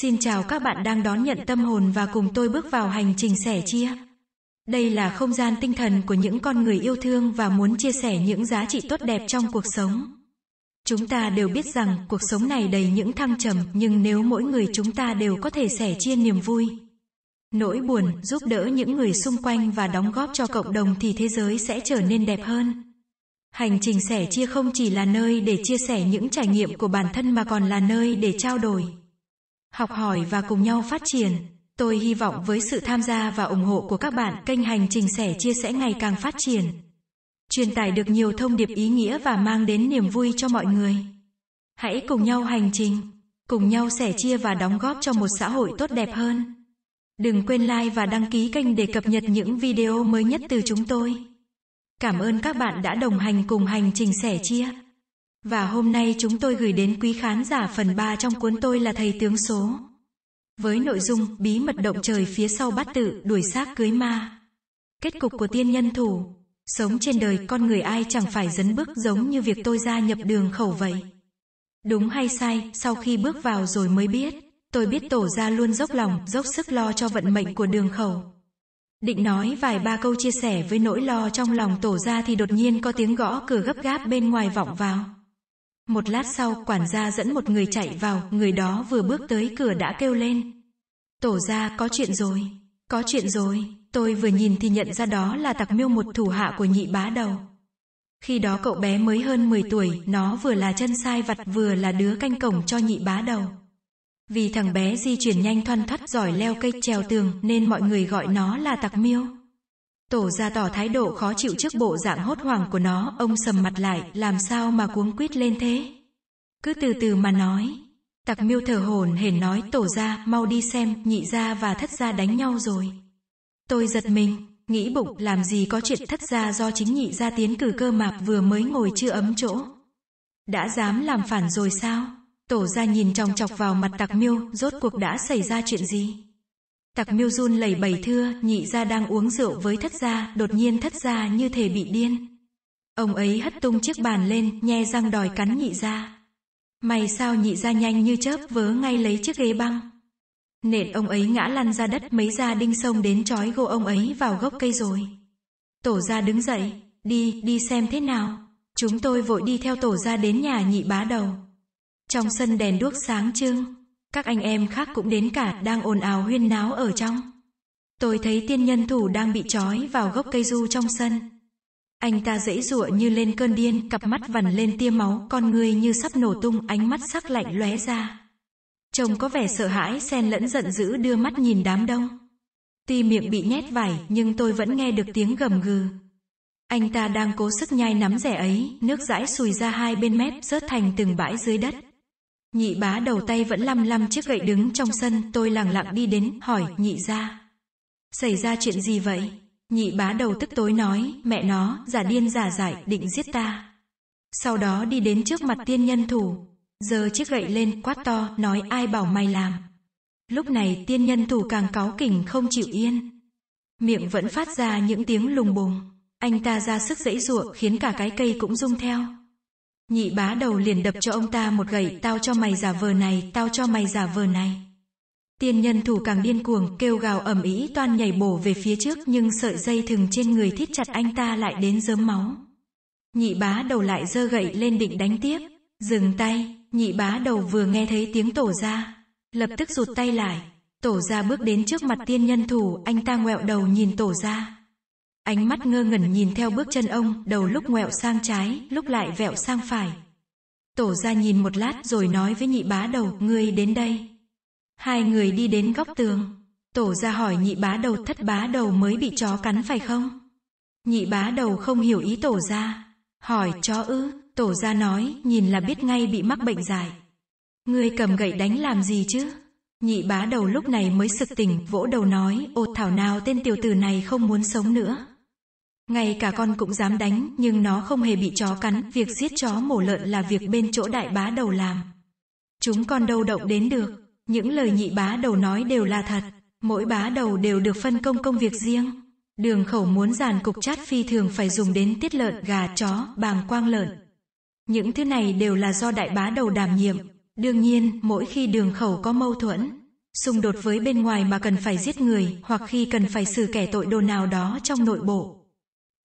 Xin chào các bạn đang đón nhận tâm hồn và cùng tôi bước vào hành trình sẻ chia. Đây là không gian tinh thần của những con người yêu thương và muốn chia sẻ những giá trị tốt đẹp trong cuộc sống. Chúng ta đều biết rằng cuộc sống này đầy những thăng trầm, nhưng nếu mỗi người chúng ta đều có thể sẻ chia niềm vui, nỗi buồn, giúp đỡ những người xung quanh và đóng góp cho cộng đồng thì thế giới sẽ trở nên đẹp hơn. Hành trình sẻ chia không chỉ là nơi để chia sẻ những trải nghiệm của bản thân mà còn là nơi để trao đổi học hỏi và cùng nhau phát triển. Tôi hy vọng với sự tham gia và ủng hộ của các bạn, kênh Hành Trình Sẻ chia sẻ ngày càng phát triển. Truyền tải được nhiều thông điệp ý nghĩa và mang đến niềm vui cho mọi người. Hãy cùng nhau hành trình, cùng nhau sẻ chia và đóng góp cho một xã hội tốt đẹp hơn. Đừng quên like và đăng ký kênh để cập nhật những video mới nhất từ chúng tôi. Cảm ơn các bạn đã đồng hành cùng hành trình sẻ chia. Và hôm nay chúng tôi gửi đến quý khán giả phần 3 trong cuốn tôi là thầy tướng số. Với nội dung bí mật động trời phía sau bát tự đuổi xác cưới ma. Kết cục của tiên nhân thủ. Sống trên đời con người ai chẳng phải dấn bước giống như việc tôi gia nhập đường khẩu vậy. Đúng hay sai, sau khi bước vào rồi mới biết. Tôi biết tổ ra luôn dốc lòng, dốc sức lo cho vận mệnh của đường khẩu. Định nói vài ba câu chia sẻ với nỗi lo trong lòng tổ ra thì đột nhiên có tiếng gõ cửa gấp gáp bên ngoài vọng vào. Một lát sau quản gia dẫn một người chạy vào, người đó vừa bước tới cửa đã kêu lên. Tổ ra có chuyện rồi, có chuyện rồi, tôi vừa nhìn thì nhận ra đó là tặc miêu một thủ hạ của nhị bá đầu. Khi đó cậu bé mới hơn 10 tuổi, nó vừa là chân sai vặt vừa là đứa canh cổng cho nhị bá đầu. Vì thằng bé di chuyển nhanh thoăn thoắt giỏi leo cây trèo tường nên mọi người gọi nó là tặc miêu. Tổ ra tỏ thái độ khó chịu trước bộ dạng hốt hoảng của nó, ông sầm mặt lại, làm sao mà cuống quýt lên thế? Cứ từ từ mà nói. Tặc miêu thở hồn hển nói tổ ra, mau đi xem, nhị ra và thất ra đánh nhau rồi. Tôi giật mình, nghĩ bụng làm gì có chuyện thất ra do chính nhị ra tiến cử cơ mạp vừa mới ngồi chưa ấm chỗ. Đã dám làm phản rồi sao? Tổ ra nhìn trong chọc vào mặt tặc miêu, rốt cuộc đã xảy ra chuyện gì? Tặc miêu Jun lẩy bẩy thưa, nhị gia đang uống rượu với thất gia, đột nhiên thất gia như thể bị điên. Ông ấy hất tung chiếc bàn lên, nhe răng đòi cắn nhị gia. May sao nhị gia nhanh như chớp vớ ngay lấy chiếc ghế băng. Nện ông ấy ngã lăn ra đất mấy gia đinh sông đến trói gô ông ấy vào gốc cây rồi. Tổ gia đứng dậy, đi, đi xem thế nào. Chúng tôi vội đi theo tổ gia đến nhà nhị bá đầu. Trong sân đèn đuốc sáng trưng, các anh em khác cũng đến cả, đang ồn ào huyên náo ở trong. Tôi thấy tiên nhân thủ đang bị trói vào gốc cây du trong sân. Anh ta dãy dụa như lên cơn điên, cặp mắt vằn lên tia máu, con người như sắp nổ tung, ánh mắt sắc lạnh lóe ra. Trông có vẻ sợ hãi, xen lẫn giận dữ đưa mắt nhìn đám đông. Tuy miệng bị nhét vải, nhưng tôi vẫn nghe được tiếng gầm gừ. Anh ta đang cố sức nhai nắm rẻ ấy, nước dãi sùi ra hai bên mép, rớt thành từng bãi dưới đất. Nhị bá đầu tay vẫn lăm lăm chiếc gậy đứng trong sân, tôi lặng lặng đi đến, hỏi, nhị ra. Xảy ra chuyện gì vậy? Nhị bá đầu tức tối nói, mẹ nó, giả điên giả dại, định giết ta. Sau đó đi đến trước mặt tiên nhân thủ, giờ chiếc gậy lên, quát to, nói ai bảo mày làm. Lúc này tiên nhân thủ càng cáu kỉnh không chịu yên. Miệng vẫn phát ra những tiếng lùng bùng. Anh ta ra sức dãy ruộng khiến cả cái cây cũng rung theo. Nhị bá đầu liền đập cho ông ta một gậy, tao cho mày giả vờ này, tao cho mày giả vờ này. Tiên nhân thủ càng điên cuồng, kêu gào ầm ĩ toan nhảy bổ về phía trước nhưng sợi dây thừng trên người thít chặt anh ta lại đến dớm máu. Nhị bá đầu lại giơ gậy lên định đánh tiếp. Dừng tay, nhị bá đầu vừa nghe thấy tiếng tổ ra. Lập tức rụt tay lại. Tổ ra bước đến trước mặt tiên nhân thủ, anh ta ngoẹo đầu nhìn tổ ra. Ánh mắt ngơ ngẩn nhìn theo bước chân ông, đầu lúc ngoẹo sang trái, lúc lại vẹo sang phải. Tổ ra nhìn một lát rồi nói với nhị bá đầu, ngươi đến đây. Hai người đi đến góc tường. Tổ ra hỏi nhị bá đầu thất bá đầu mới bị chó cắn phải không? Nhị bá đầu không hiểu ý tổ ra. Hỏi chó ư, tổ ra nói, nhìn là biết ngay bị mắc bệnh dài Ngươi cầm gậy đánh làm gì chứ? Nhị bá đầu lúc này mới sực tỉnh, vỗ đầu nói, ô thảo nào tên tiểu tử này không muốn sống nữa. Ngay cả con cũng dám đánh, nhưng nó không hề bị chó cắn, việc giết chó mổ lợn là việc bên chỗ đại bá đầu làm. Chúng con đâu động đến được, những lời nhị bá đầu nói đều là thật, mỗi bá đầu đều được phân công công việc riêng. Đường khẩu muốn giàn cục chát phi thường phải dùng đến tiết lợn, gà, chó, bàng quang lợn. Những thứ này đều là do đại bá đầu đảm nhiệm. Đương nhiên, mỗi khi đường khẩu có mâu thuẫn, xung đột với bên ngoài mà cần phải giết người, hoặc khi cần phải xử kẻ tội đồ nào đó trong nội bộ,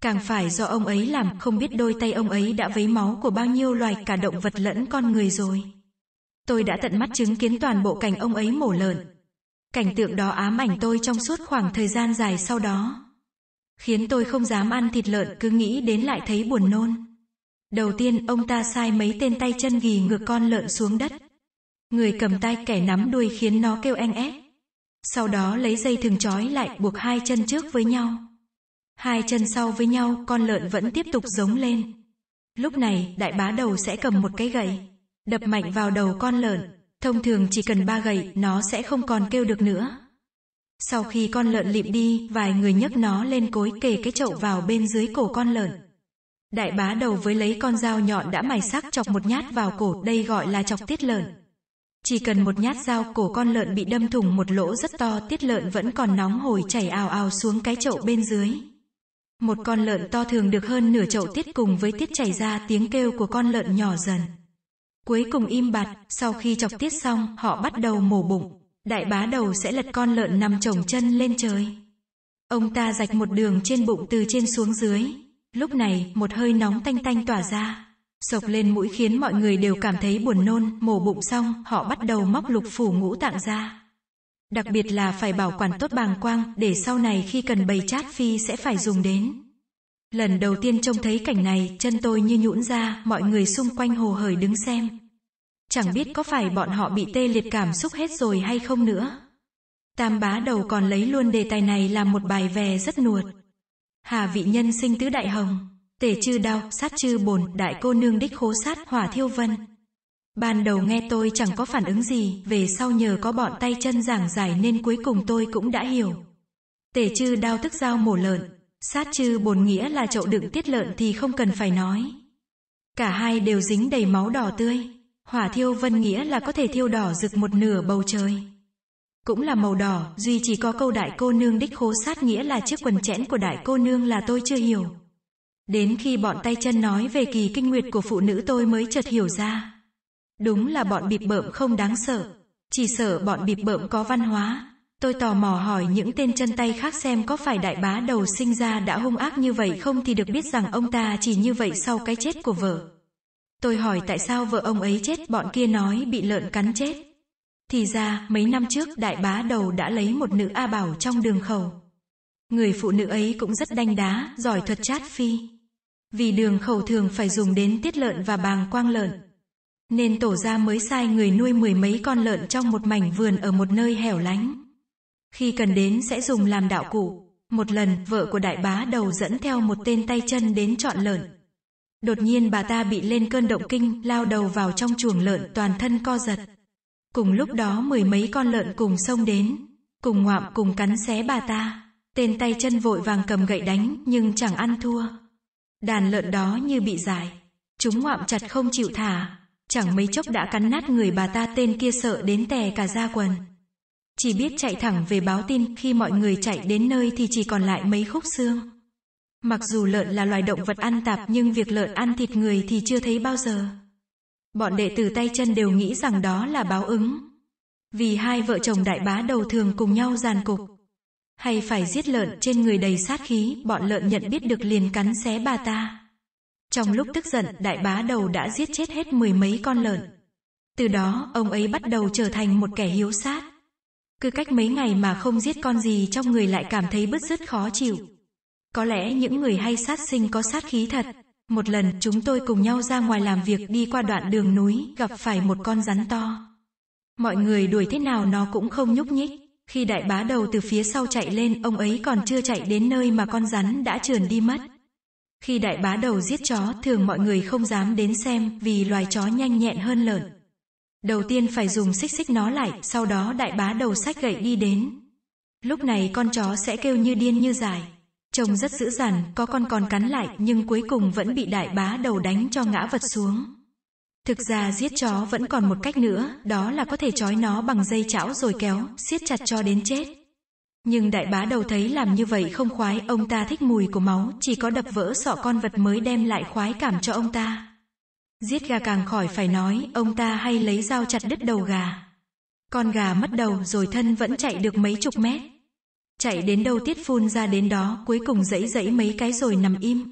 Càng phải do ông ấy làm, không biết đôi tay ông ấy đã vấy máu của bao nhiêu loài cả động vật lẫn con người rồi. Tôi đã tận mắt chứng kiến toàn bộ cảnh ông ấy mổ lợn. Cảnh tượng đó ám ảnh tôi trong suốt khoảng thời gian dài sau đó. Khiến tôi không dám ăn thịt lợn, cứ nghĩ đến lại thấy buồn nôn. Đầu tiên, ông ta sai mấy tên tay chân ghi ngược con lợn xuống đất. Người cầm tay kẻ nắm đuôi khiến nó kêu anh ép. Sau đó lấy dây thừng trói lại buộc hai chân trước với nhau. Hai chân sau với nhau, con lợn vẫn tiếp tục giống lên. Lúc này, đại bá đầu sẽ cầm một cái gậy, đập mạnh vào đầu con lợn. Thông thường chỉ cần ba gậy, nó sẽ không còn kêu được nữa. Sau khi con lợn lịm đi, vài người nhấc nó lên cối kề cái chậu vào bên dưới cổ con lợn. Đại bá đầu với lấy con dao nhọn đã mài sắc chọc một nhát vào cổ, đây gọi là chọc tiết lợn. Chỉ cần một nhát dao cổ con lợn bị đâm thủng một lỗ rất to, tiết lợn vẫn còn nóng hổi chảy ào ào xuống cái chậu bên dưới. Một con lợn to thường được hơn nửa chậu tiết cùng với tiết chảy ra tiếng kêu của con lợn nhỏ dần. Cuối cùng im bặt, sau khi chọc tiết xong, họ bắt đầu mổ bụng. Đại bá đầu sẽ lật con lợn nằm chồng chân lên trời. Ông ta rạch một đường trên bụng từ trên xuống dưới. Lúc này, một hơi nóng tanh tanh tỏa ra. Sộc lên mũi khiến mọi người đều cảm thấy buồn nôn, mổ bụng xong, họ bắt đầu móc lục phủ ngũ tạng ra. Đặc biệt là phải bảo quản tốt bàng quang để sau này khi cần bày chát phi sẽ phải dùng đến. Lần đầu tiên trông thấy cảnh này, chân tôi như nhũn ra, mọi người xung quanh hồ hởi đứng xem. Chẳng biết có phải bọn họ bị tê liệt cảm xúc hết rồi hay không nữa. Tam bá đầu còn lấy luôn đề tài này làm một bài về rất nuột. Hà vị nhân sinh tứ đại hồng, tể chư đau sát chư bồn, đại cô nương đích khố sát, hỏa thiêu vân. Ban đầu nghe tôi chẳng có phản ứng gì, về sau nhờ có bọn tay chân giảng giải nên cuối cùng tôi cũng đã hiểu. Tể chư đao tức dao mổ lợn, sát chư bồn nghĩa là chậu đựng tiết lợn thì không cần phải nói. Cả hai đều dính đầy máu đỏ tươi. Hỏa thiêu vân nghĩa là có thể thiêu đỏ rực một nửa bầu trời. Cũng là màu đỏ, duy chỉ có câu đại cô nương đích khố sát nghĩa là chiếc quần chẽn của đại cô nương là tôi chưa hiểu. Đến khi bọn tay chân nói về kỳ kinh nguyệt của phụ nữ tôi mới chợt hiểu ra. Đúng là bọn bịp bợm không đáng sợ. Chỉ sợ bọn bịp bợm có văn hóa. Tôi tò mò hỏi những tên chân tay khác xem có phải đại bá đầu sinh ra đã hung ác như vậy không thì được biết rằng ông ta chỉ như vậy sau cái chết của vợ. Tôi hỏi tại sao vợ ông ấy chết bọn kia nói bị lợn cắn chết. Thì ra, mấy năm trước đại bá đầu đã lấy một nữ A Bảo trong đường khẩu. Người phụ nữ ấy cũng rất đanh đá, giỏi thuật chát phi. Vì đường khẩu thường phải dùng đến tiết lợn và bàng quang lợn nên tổ gia mới sai người nuôi mười mấy con lợn trong một mảnh vườn ở một nơi hẻo lánh. Khi cần đến sẽ dùng làm đạo cụ. Một lần, vợ của đại bá đầu dẫn theo một tên tay chân đến chọn lợn. Đột nhiên bà ta bị lên cơn động kinh, lao đầu vào trong chuồng lợn toàn thân co giật. Cùng lúc đó mười mấy con lợn cùng xông đến, cùng ngoạm cùng cắn xé bà ta. Tên tay chân vội vàng cầm gậy đánh, nhưng chẳng ăn thua. Đàn lợn đó như bị giải. Chúng ngoạm chặt không chịu thả, Chẳng mấy chốc đã cắn nát người bà ta tên kia sợ đến tè cả da quần. Chỉ biết chạy thẳng về báo tin khi mọi người chạy đến nơi thì chỉ còn lại mấy khúc xương. Mặc dù lợn là loài động vật ăn tạp nhưng việc lợn ăn thịt người thì chưa thấy bao giờ. Bọn đệ tử tay chân đều nghĩ rằng đó là báo ứng. Vì hai vợ chồng đại bá đầu thường cùng nhau giàn cục. Hay phải giết lợn trên người đầy sát khí, bọn lợn nhận biết được liền cắn xé bà ta. Trong lúc tức giận, đại bá đầu đã giết chết hết mười mấy con lợn. Từ đó, ông ấy bắt đầu trở thành một kẻ hiếu sát. Cứ cách mấy ngày mà không giết con gì trong người lại cảm thấy bứt rứt khó chịu. Có lẽ những người hay sát sinh có sát khí thật. Một lần, chúng tôi cùng nhau ra ngoài làm việc đi qua đoạn đường núi, gặp phải một con rắn to. Mọi người đuổi thế nào nó cũng không nhúc nhích. Khi đại bá đầu từ phía sau chạy lên, ông ấy còn chưa chạy đến nơi mà con rắn đã trườn đi mất. Khi đại bá đầu giết chó, thường mọi người không dám đến xem vì loài chó nhanh nhẹn hơn lợn. Đầu tiên phải dùng xích xích nó lại, sau đó đại bá đầu sách gậy đi đến. Lúc này con chó sẽ kêu như điên như dài. Trông rất dữ dằn, có con còn cắn lại nhưng cuối cùng vẫn bị đại bá đầu đánh cho ngã vật xuống. Thực ra giết chó vẫn còn một cách nữa, đó là có thể trói nó bằng dây chảo rồi kéo, siết chặt cho đến chết. Nhưng đại bá đầu thấy làm như vậy không khoái, ông ta thích mùi của máu, chỉ có đập vỡ sọ con vật mới đem lại khoái cảm cho ông ta. Giết gà càng khỏi phải nói, ông ta hay lấy dao chặt đứt đầu gà. Con gà mất đầu rồi thân vẫn chạy được mấy chục mét. Chạy đến đâu tiết phun ra đến đó, cuối cùng dẫy dẫy mấy cái rồi nằm im.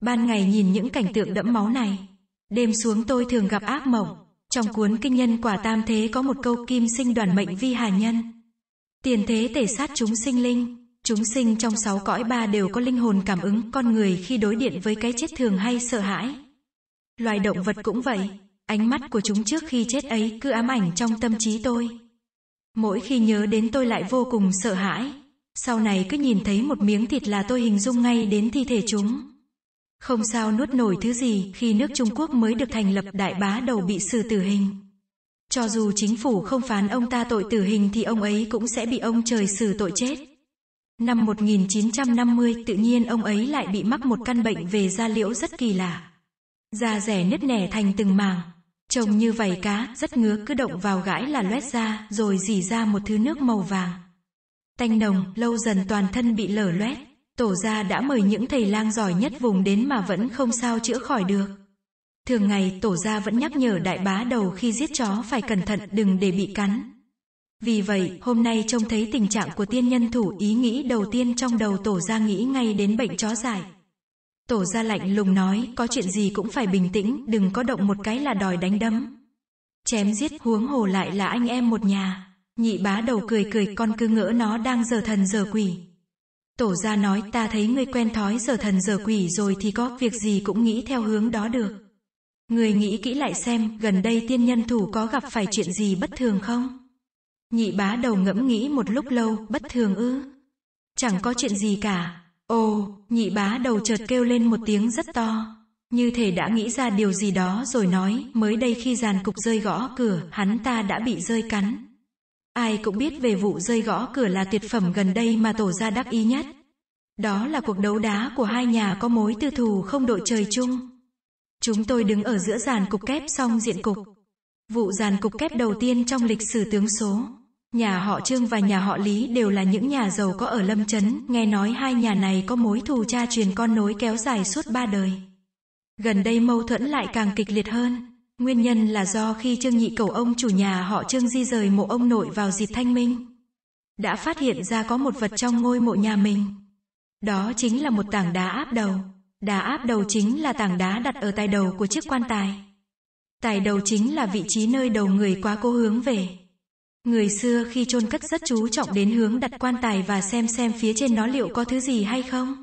Ban ngày nhìn những cảnh tượng đẫm máu này. Đêm xuống tôi thường gặp ác mộng. Trong cuốn Kinh Nhân Quả Tam Thế có một câu kim sinh đoàn mệnh vi hà nhân. Tiền thế tể sát chúng sinh linh, chúng sinh trong sáu cõi ba đều có linh hồn cảm ứng con người khi đối điện với cái chết thường hay sợ hãi. Loài động vật cũng vậy, ánh mắt của chúng trước khi chết ấy cứ ám ảnh trong tâm trí tôi. Mỗi khi nhớ đến tôi lại vô cùng sợ hãi. Sau này cứ nhìn thấy một miếng thịt là tôi hình dung ngay đến thi thể chúng. Không sao nuốt nổi thứ gì khi nước Trung Quốc mới được thành lập đại bá đầu bị xử tử hình. Cho dù chính phủ không phán ông ta tội tử hình thì ông ấy cũng sẽ bị ông trời xử tội chết. Năm 1950 tự nhiên ông ấy lại bị mắc một căn bệnh về da liễu rất kỳ lạ. Da rẻ nứt nẻ thành từng màng. Trông như vảy cá, rất ngứa cứ động vào gãi là loét ra, rồi dỉ ra một thứ nước màu vàng. Tanh nồng, lâu dần toàn thân bị lở loét. Tổ gia đã mời những thầy lang giỏi nhất vùng đến mà vẫn không sao chữa khỏi được. Thường ngày tổ gia vẫn nhắc nhở đại bá đầu khi giết chó phải cẩn thận đừng để bị cắn. Vì vậy, hôm nay trông thấy tình trạng của tiên nhân thủ ý nghĩ đầu tiên trong đầu tổ gia nghĩ ngay đến bệnh chó dài Tổ gia lạnh lùng nói có chuyện gì cũng phải bình tĩnh, đừng có động một cái là đòi đánh đấm. Chém giết huống hồ lại là anh em một nhà. Nhị bá đầu cười cười con cứ ngỡ nó đang giờ thần giờ quỷ. Tổ gia nói ta thấy ngươi quen thói giờ thần giờ quỷ rồi thì có việc gì cũng nghĩ theo hướng đó được. Người nghĩ kỹ lại xem, gần đây tiên nhân thủ có gặp phải chuyện gì bất thường không? Nhị bá đầu ngẫm nghĩ một lúc lâu, bất thường ư? Chẳng có chuyện gì cả. Ồ, nhị bá đầu chợt kêu lên một tiếng rất to. Như thể đã nghĩ ra điều gì đó rồi nói, mới đây khi giàn cục rơi gõ cửa, hắn ta đã bị rơi cắn. Ai cũng biết về vụ rơi gõ cửa là tuyệt phẩm gần đây mà tổ gia đắc ý nhất. Đó là cuộc đấu đá của hai nhà có mối tư thù không đội trời chung. Chúng tôi đứng ở giữa dàn cục kép song diện cục. Vụ dàn cục kép đầu tiên trong lịch sử tướng số. Nhà họ Trương và nhà họ Lý đều là những nhà giàu có ở Lâm Chấn, nghe nói hai nhà này có mối thù cha truyền con nối kéo dài suốt ba đời. Gần đây mâu thuẫn lại càng kịch liệt hơn. Nguyên nhân là do khi Trương Nhị cầu ông chủ nhà họ Trương di rời mộ ông nội vào dịp thanh minh. Đã phát hiện ra có một vật trong ngôi mộ nhà mình. Đó chính là một tảng đá áp đầu. Đá áp đầu chính là tảng đá đặt ở tài đầu của chiếc quan tài. Tài đầu chính là vị trí nơi đầu người quá cố hướng về. Người xưa khi chôn cất rất chú trọng đến hướng đặt quan tài và xem xem phía trên nó liệu có thứ gì hay không.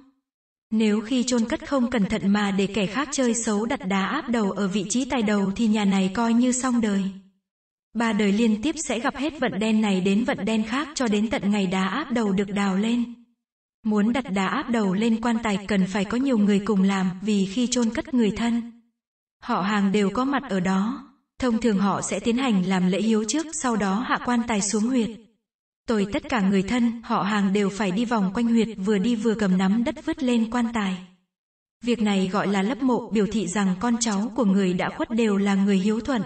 Nếu khi chôn cất không cẩn thận mà để kẻ khác chơi xấu đặt đá áp đầu ở vị trí tài đầu thì nhà này coi như xong đời. Ba đời liên tiếp sẽ gặp hết vận đen này đến vận đen khác cho đến tận ngày đá áp đầu được đào lên. Muốn đặt đá áp đầu lên quan tài cần phải có nhiều người cùng làm vì khi chôn cất người thân. Họ hàng đều có mặt ở đó. Thông thường họ sẽ tiến hành làm lễ hiếu trước sau đó hạ quan tài xuống huyệt. Rồi tất cả người thân, họ hàng đều phải đi vòng quanh huyệt vừa đi vừa cầm nắm đất vứt lên quan tài. Việc này gọi là lấp mộ biểu thị rằng con cháu của người đã khuất đều là người hiếu thuận.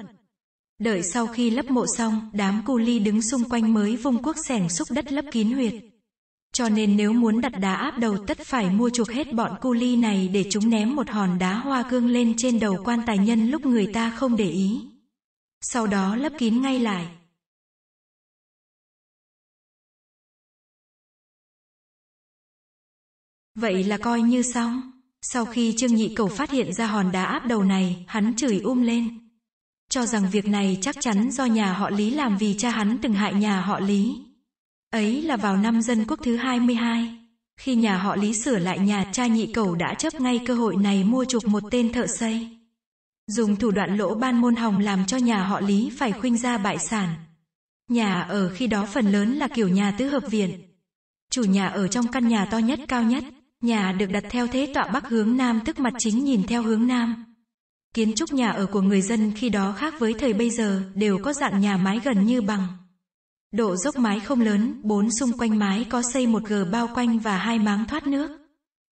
Đợi sau khi lấp mộ xong, đám cu ly đứng xung quanh mới vung cuốc sẻng xúc đất lấp kín huyệt. Cho nên nếu muốn đặt đá áp đầu tất phải mua chuộc hết bọn cu ly này để chúng ném một hòn đá hoa cương lên trên đầu quan tài nhân lúc người ta không để ý. Sau đó lấp kín ngay lại. Vậy là coi như xong. Sau khi Trương Nhị Cầu phát hiện ra hòn đá áp đầu này, hắn chửi um lên. Cho rằng việc này chắc chắn do nhà họ Lý làm vì cha hắn từng hại nhà họ Lý. Ấy là vào năm dân quốc thứ 22. Khi nhà họ Lý sửa lại nhà cha nhị cầu đã chấp ngay cơ hội này mua chuộc một tên thợ xây. Dùng thủ đoạn lỗ ban môn hồng làm cho nhà họ Lý phải khuynh ra bại sản. Nhà ở khi đó phần lớn là kiểu nhà tứ hợp viện. Chủ nhà ở trong căn nhà to nhất cao nhất, nhà được đặt theo thế tọa bắc hướng nam tức mặt chính nhìn theo hướng nam. Kiến trúc nhà ở của người dân khi đó khác với thời bây giờ đều có dạng nhà mái gần như bằng. Độ dốc mái không lớn, bốn xung quanh mái có xây một gờ bao quanh và hai máng thoát nước.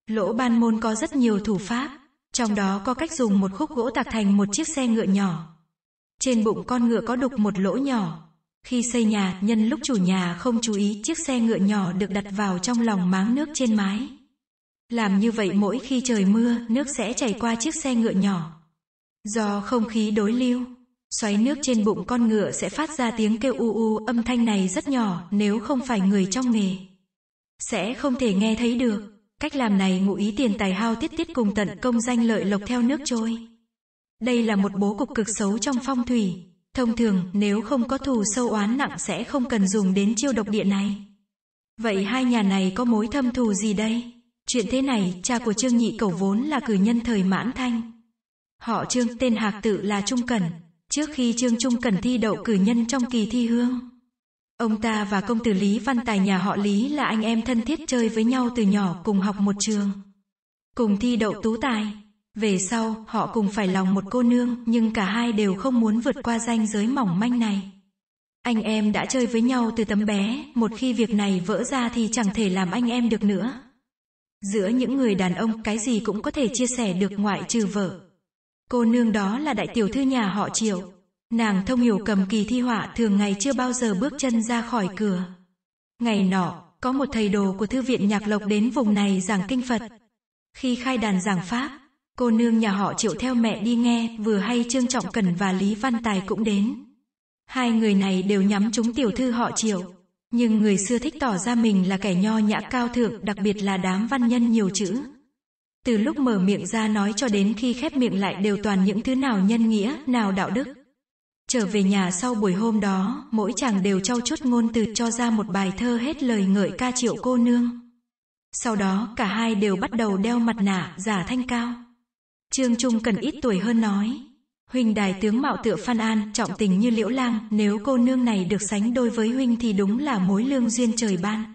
Lỗ ban môn có rất nhiều thủ pháp, trong đó có cách dùng một khúc gỗ tạc thành một chiếc xe ngựa nhỏ. Trên bụng con ngựa có đục một lỗ nhỏ. Khi xây nhà, nhân lúc chủ nhà không chú ý, chiếc xe ngựa nhỏ được đặt vào trong lòng máng nước trên mái. Làm như vậy mỗi khi trời mưa, nước sẽ chảy qua chiếc xe ngựa nhỏ. Do không khí đối lưu, Xoáy nước trên bụng con ngựa sẽ phát ra tiếng kêu u u, âm thanh này rất nhỏ, nếu không phải người trong nghề. Sẽ không thể nghe thấy được. Cách làm này ngụ ý tiền tài hao tiết tiết cùng tận công danh lợi lộc theo nước trôi. Đây là một bố cục cực xấu trong phong thủy. Thông thường, nếu không có thù sâu oán nặng sẽ không cần dùng đến chiêu độc địa này. Vậy hai nhà này có mối thâm thù gì đây? Chuyện thế này, cha của Trương Nhị Cẩu vốn là cử nhân thời mãn thanh. Họ Trương tên Hạc tự là Trung Cẩn, Trước khi Trương Trung Cần thi đậu cử nhân trong kỳ thi hương, ông ta và công tử Lý Văn Tài nhà họ Lý là anh em thân thiết chơi với nhau từ nhỏ cùng học một trường. Cùng thi đậu tú tài. Về sau, họ cùng phải lòng một cô nương, nhưng cả hai đều không muốn vượt qua ranh giới mỏng manh này. Anh em đã chơi với nhau từ tấm bé, một khi việc này vỡ ra thì chẳng thể làm anh em được nữa. Giữa những người đàn ông cái gì cũng có thể chia sẻ được ngoại trừ vợ. Cô nương đó là đại tiểu thư nhà họ Triệu. Nàng thông hiểu cầm kỳ thi họa thường ngày chưa bao giờ bước chân ra khỏi cửa. Ngày nọ, có một thầy đồ của thư viện nhạc lộc đến vùng này giảng kinh Phật. Khi khai đàn giảng Pháp, cô nương nhà họ Triệu theo mẹ đi nghe, vừa hay Trương Trọng Cần và Lý Văn Tài cũng đến. Hai người này đều nhắm chúng tiểu thư họ Triệu. Nhưng người xưa thích tỏ ra mình là kẻ nho nhã cao thượng, đặc biệt là đám văn nhân nhiều chữ. Từ lúc mở miệng ra nói cho đến khi khép miệng lại đều toàn những thứ nào nhân nghĩa, nào đạo đức. Trở về nhà sau buổi hôm đó, mỗi chàng đều trau chuốt ngôn từ cho ra một bài thơ hết lời ngợi ca triệu cô nương. Sau đó, cả hai đều bắt đầu đeo mặt nạ, giả thanh cao. Trương Trung cần ít tuổi hơn nói. huỳnh đài tướng mạo tựa Phan An, trọng tình như liễu lang, nếu cô nương này được sánh đôi với huỳnh thì đúng là mối lương duyên trời ban.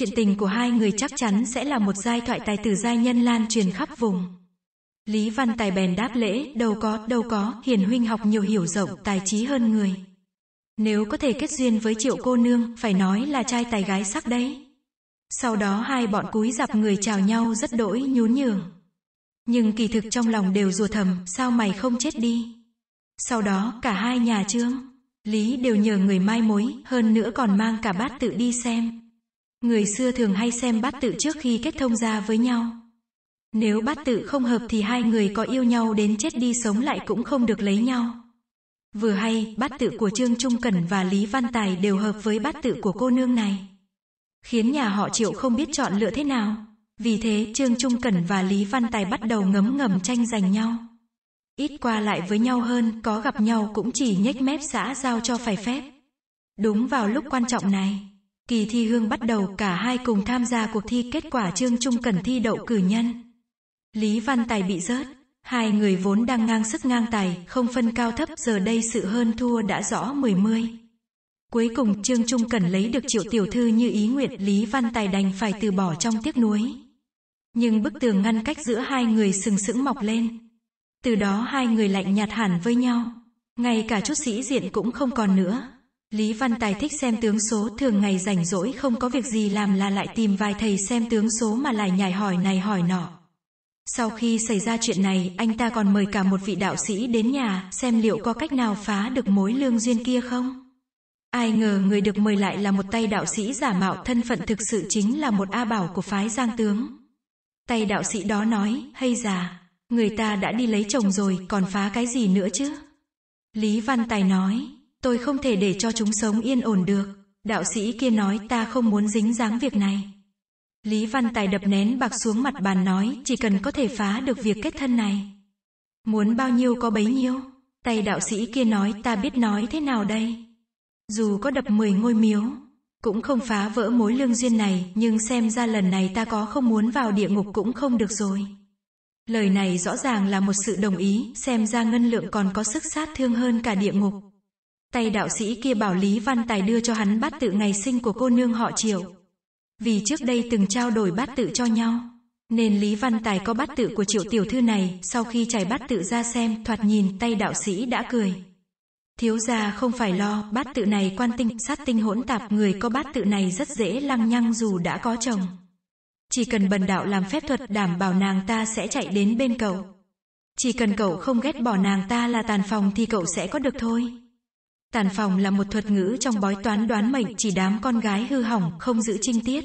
Chuyện tình của hai người chắc chắn sẽ là một giai thoại tài tử giai nhân lan truyền khắp vùng. Lý Văn Tài bèn đáp lễ, đâu có, đâu có, hiền huynh học nhiều hiểu rộng, tài trí hơn người. Nếu có thể kết duyên với triệu cô nương, phải nói là trai tài gái sắc đấy. Sau đó hai bọn cúi dập người chào nhau rất đỗi nhún nhường. Nhưng kỳ thực trong lòng đều rùa thầm, sao mày không chết đi. Sau đó cả hai nhà trương, Lý đều nhờ người mai mối, hơn nữa còn mang cả bát tự đi xem. Người xưa thường hay xem bát tự trước khi kết thông gia với nhau. Nếu bát tự không hợp thì hai người có yêu nhau đến chết đi sống lại cũng không được lấy nhau. Vừa hay, bát tự của Trương Trung Cẩn và Lý Văn Tài đều hợp với bát tự của cô nương này. Khiến nhà họ triệu không biết chọn lựa thế nào. Vì thế, Trương Trung Cẩn và Lý Văn Tài bắt đầu ngấm ngầm tranh giành nhau. Ít qua lại với nhau hơn, có gặp nhau cũng chỉ nhếch mép xã giao cho phải phép. Đúng vào lúc quan trọng này. Kỳ thi hương bắt đầu cả hai cùng tham gia cuộc thi kết quả Trương Trung Cần thi đậu cử nhân. Lý Văn Tài bị rớt. Hai người vốn đang ngang sức ngang tài, không phân cao thấp giờ đây sự hơn thua đã rõ mười mươi. Cuối cùng Trương Trung Cần lấy được triệu tiểu thư như ý nguyện Lý Văn Tài đành phải từ bỏ trong tiếc nuối. Nhưng bức tường ngăn cách giữa hai người sừng sững mọc lên. Từ đó hai người lạnh nhạt hẳn với nhau. Ngay cả chút sĩ diện cũng không còn nữa. Lý Văn Tài thích xem tướng số, thường ngày rảnh rỗi không có việc gì làm là lại tìm vài thầy xem tướng số mà lại nhảy hỏi này hỏi nọ. Sau khi xảy ra chuyện này, anh ta còn mời cả một vị đạo sĩ đến nhà, xem liệu có cách nào phá được mối lương duyên kia không. Ai ngờ người được mời lại là một tay đạo sĩ giả mạo thân phận thực sự chính là một A Bảo của phái Giang Tướng. Tay đạo sĩ đó nói, hay già, người ta đã đi lấy chồng rồi, còn phá cái gì nữa chứ? Lý Văn Tài nói, Tôi không thể để cho chúng sống yên ổn được. Đạo sĩ kia nói ta không muốn dính dáng việc này. Lý Văn Tài đập nén bạc xuống mặt bàn nói chỉ cần có thể phá được việc kết thân này. Muốn bao nhiêu có bấy nhiêu. Tay đạo sĩ kia nói ta biết nói thế nào đây. Dù có đập 10 ngôi miếu, cũng không phá vỡ mối lương duyên này, nhưng xem ra lần này ta có không muốn vào địa ngục cũng không được rồi. Lời này rõ ràng là một sự đồng ý, xem ra ngân lượng còn có sức sát thương hơn cả địa ngục. Tay đạo sĩ kia bảo Lý Văn Tài đưa cho hắn bát tự ngày sinh của cô nương họ Triệu. Vì trước đây từng trao đổi bát tự cho nhau, nên Lý Văn Tài có bát tự của Triệu tiểu thư này, sau khi trải bát tự ra xem, thoạt nhìn tay đạo sĩ đã cười. Thiếu gia không phải lo, bát tự này quan tinh, sát tinh hỗn tạp, người có bát tự này rất dễ lăng nhăng dù đã có chồng. Chỉ cần bần đạo làm phép thuật đảm bảo nàng ta sẽ chạy đến bên cậu. Chỉ cần cậu không ghét bỏ nàng ta là tàn phòng thì cậu sẽ có được thôi. Tàn phòng là một thuật ngữ trong bói toán đoán mệnh chỉ đám con gái hư hỏng, không giữ trinh tiết.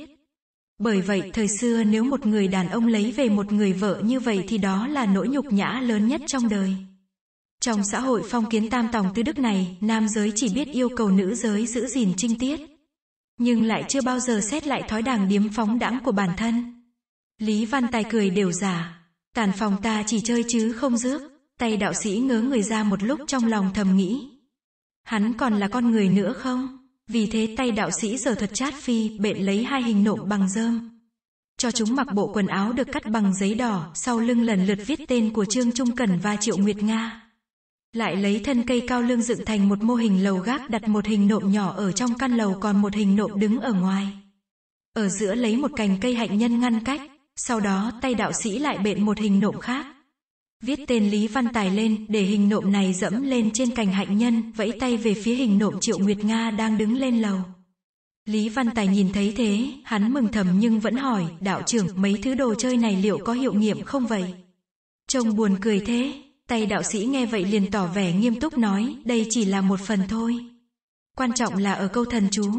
Bởi vậy, thời xưa nếu một người đàn ông lấy về một người vợ như vậy thì đó là nỗi nhục nhã lớn nhất trong đời. Trong xã hội phong kiến tam tòng tư đức này, nam giới chỉ biết yêu cầu nữ giới giữ gìn trinh tiết. Nhưng lại chưa bao giờ xét lại thói đàng điếm phóng đãng của bản thân. Lý Văn Tài cười đều giả. Tàn phòng ta chỉ chơi chứ không rước. Tay đạo sĩ ngớ người ra một lúc trong lòng thầm nghĩ. Hắn còn là con người nữa không? Vì thế tay đạo sĩ giờ thuật chát phi, bện lấy hai hình nộm bằng dơm. Cho chúng mặc bộ quần áo được cắt bằng giấy đỏ, sau lưng lần lượt viết tên của Trương Trung Cần và Triệu Nguyệt Nga. Lại lấy thân cây cao lương dựng thành một mô hình lầu gác đặt một hình nộm nhỏ ở trong căn lầu còn một hình nộm đứng ở ngoài. Ở giữa lấy một cành cây hạnh nhân ngăn cách, sau đó tay đạo sĩ lại bện một hình nộm khác. Viết tên Lý Văn Tài lên để hình nộm này dẫm lên trên cành hạnh nhân, vẫy tay về phía hình nộm Triệu Nguyệt Nga đang đứng lên lầu. Lý Văn Tài nhìn thấy thế, hắn mừng thầm nhưng vẫn hỏi, đạo trưởng mấy thứ đồ chơi này liệu có hiệu nghiệm không vậy? Trông buồn cười thế, tay đạo sĩ nghe vậy liền tỏ vẻ nghiêm túc nói, đây chỉ là một phần thôi. Quan trọng là ở câu thần chú,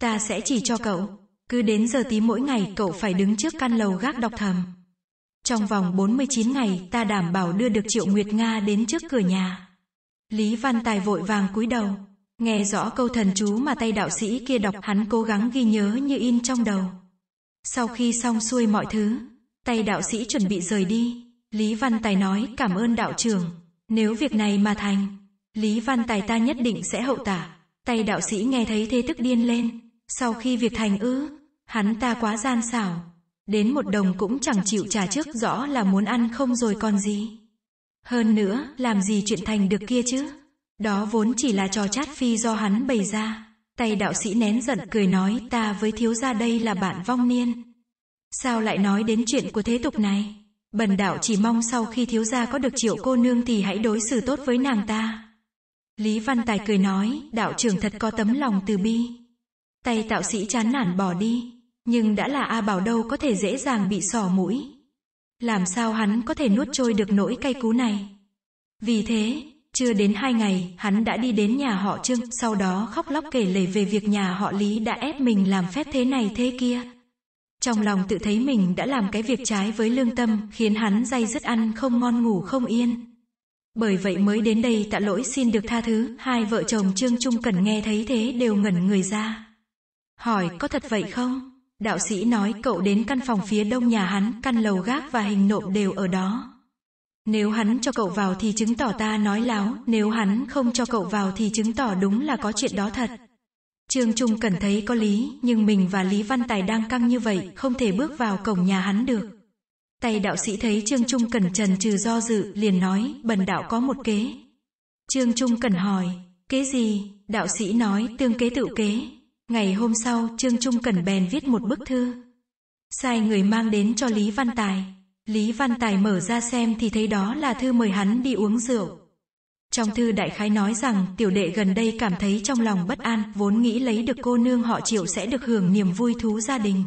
ta sẽ chỉ cho cậu. Cứ đến giờ tí mỗi ngày cậu phải đứng trước căn lầu gác đọc thầm. Trong vòng 49 ngày, ta đảm bảo đưa được Triệu Nguyệt Nga đến trước cửa nhà. Lý Văn Tài vội vàng cúi đầu, nghe rõ câu thần chú mà tay đạo sĩ kia đọc hắn cố gắng ghi nhớ như in trong đầu. Sau khi xong xuôi mọi thứ, tay đạo sĩ chuẩn bị rời đi. Lý Văn Tài nói cảm ơn đạo trưởng, nếu việc này mà thành, Lý Văn Tài ta nhất định sẽ hậu tả. Tay đạo sĩ nghe thấy thế tức điên lên, sau khi việc thành ư, hắn ta quá gian xảo, Đến một đồng cũng chẳng chịu trả trước rõ là muốn ăn không rồi còn gì. Hơn nữa, làm gì chuyện thành được kia chứ? Đó vốn chỉ là trò chát phi do hắn bày ra. Tay đạo sĩ nén giận cười nói ta với thiếu gia đây là bạn vong niên. Sao lại nói đến chuyện của thế tục này? Bần đạo chỉ mong sau khi thiếu gia có được triệu cô nương thì hãy đối xử tốt với nàng ta. Lý Văn Tài cười nói, đạo trưởng thật có tấm lòng từ bi. Tay tạo sĩ chán nản bỏ đi. Nhưng đã là A Bảo đâu có thể dễ dàng bị sỏ mũi. Làm sao hắn có thể nuốt trôi được nỗi cay cú này? Vì thế, chưa đến hai ngày, hắn đã đi đến nhà họ Trương, sau đó khóc lóc kể lể về việc nhà họ Lý đã ép mình làm phép thế này thế kia. Trong lòng tự thấy mình đã làm cái việc trái với lương tâm, khiến hắn day dứt ăn không ngon ngủ không yên. Bởi vậy mới đến đây tạ lỗi xin được tha thứ, hai vợ chồng Trương Trung Cần nghe thấy thế đều ngẩn người ra. Hỏi có thật vậy không? Đạo sĩ nói cậu đến căn phòng phía đông nhà hắn, căn lầu gác và hình nộm đều ở đó. Nếu hắn cho cậu vào thì chứng tỏ ta nói láo, nếu hắn không cho cậu vào thì chứng tỏ đúng là có chuyện đó thật. Trương Trung cần thấy có lý, nhưng mình và Lý Văn Tài đang căng như vậy, không thể bước vào cổng nhà hắn được. Tay đạo sĩ thấy Trương Trung Cần trần trừ do dự, liền nói, bần đạo có một kế. Trương Trung Cần hỏi, kế gì? Đạo sĩ nói, tương kế tự kế, Ngày hôm sau, Trương Trung cần bèn viết một bức thư. Sai người mang đến cho Lý Văn Tài. Lý Văn Tài mở ra xem thì thấy đó là thư mời hắn đi uống rượu. Trong thư đại khái nói rằng tiểu đệ gần đây cảm thấy trong lòng bất an, vốn nghĩ lấy được cô nương họ triệu sẽ được hưởng niềm vui thú gia đình.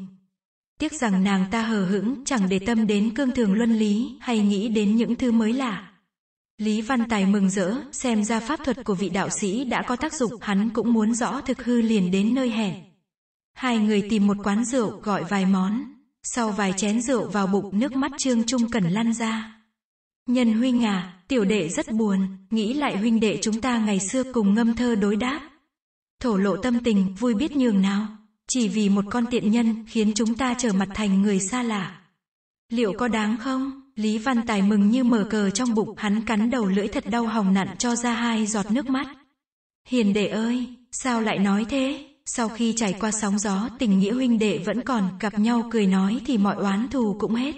Tiếc rằng nàng ta hờ hững, chẳng để tâm đến cương thường luân lý, hay nghĩ đến những thứ mới lạ. Lý Văn Tài mừng rỡ, xem ra pháp thuật của vị đạo sĩ đã có tác dụng, hắn cũng muốn rõ thực hư liền đến nơi hẹn. Hai người tìm một quán rượu, gọi vài món. Sau vài chén rượu vào bụng, nước mắt Trương Trung Cần lăn ra. Nhân huynh à, tiểu đệ rất buồn, nghĩ lại huynh đệ chúng ta ngày xưa cùng ngâm thơ đối đáp. Thổ lộ tâm tình, vui biết nhường nào. Chỉ vì một con tiện nhân khiến chúng ta trở mặt thành người xa lạ. Liệu có đáng không? Lý Văn Tài mừng như mở cờ trong bụng, hắn cắn đầu lưỡi thật đau hòng nặn cho ra hai giọt nước mắt. Hiền đệ ơi, sao lại nói thế? Sau khi trải qua sóng gió, tình nghĩa huynh đệ vẫn còn, gặp nhau cười nói thì mọi oán thù cũng hết.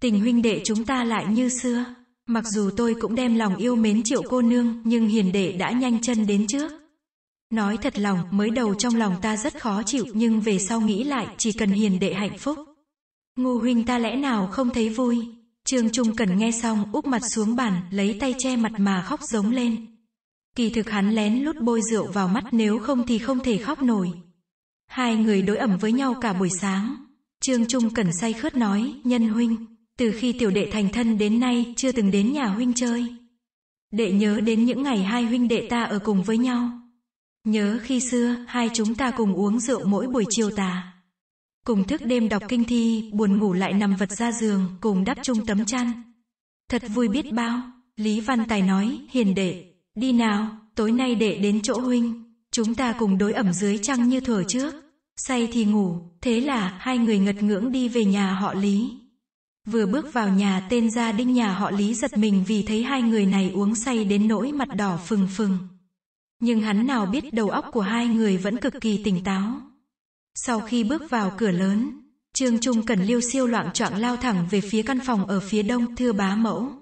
Tình huynh đệ chúng ta lại như xưa. Mặc dù tôi cũng đem lòng yêu mến triệu cô nương, nhưng hiền đệ đã nhanh chân đến trước. Nói thật lòng, mới đầu trong lòng ta rất khó chịu, nhưng về sau nghĩ lại, chỉ cần hiền đệ hạnh phúc. Ngô huynh ta lẽ nào không thấy vui, Trương Trung Cần nghe xong úp mặt xuống bàn, lấy tay che mặt mà khóc giống lên. Kỳ thực hắn lén lút bôi rượu vào mắt nếu không thì không thể khóc nổi. Hai người đối ẩm với nhau cả buổi sáng. Trương Trung Cần say khớt nói, nhân huynh, từ khi tiểu đệ thành thân đến nay chưa từng đến nhà huynh chơi. Đệ nhớ đến những ngày hai huynh đệ ta ở cùng với nhau. Nhớ khi xưa, hai chúng ta cùng uống rượu mỗi buổi chiều tà. Cùng thức đêm đọc kinh thi, buồn ngủ lại nằm vật ra giường, cùng đắp chung tấm chăn. Thật vui biết bao, Lý Văn Tài nói, hiền đệ, đi nào, tối nay đệ đến chỗ huynh, chúng ta cùng đối ẩm dưới trăng như thuở trước. Say thì ngủ, thế là hai người ngật ngưỡng đi về nhà họ Lý. Vừa bước vào nhà tên gia đinh nhà họ Lý giật mình vì thấy hai người này uống say đến nỗi mặt đỏ phừng phừng. Nhưng hắn nào biết đầu óc của hai người vẫn cực kỳ tỉnh táo. Sau khi bước vào cửa lớn, Trương Trung Cần Liêu siêu loạn choạng lao thẳng về phía căn phòng ở phía đông thưa bá mẫu.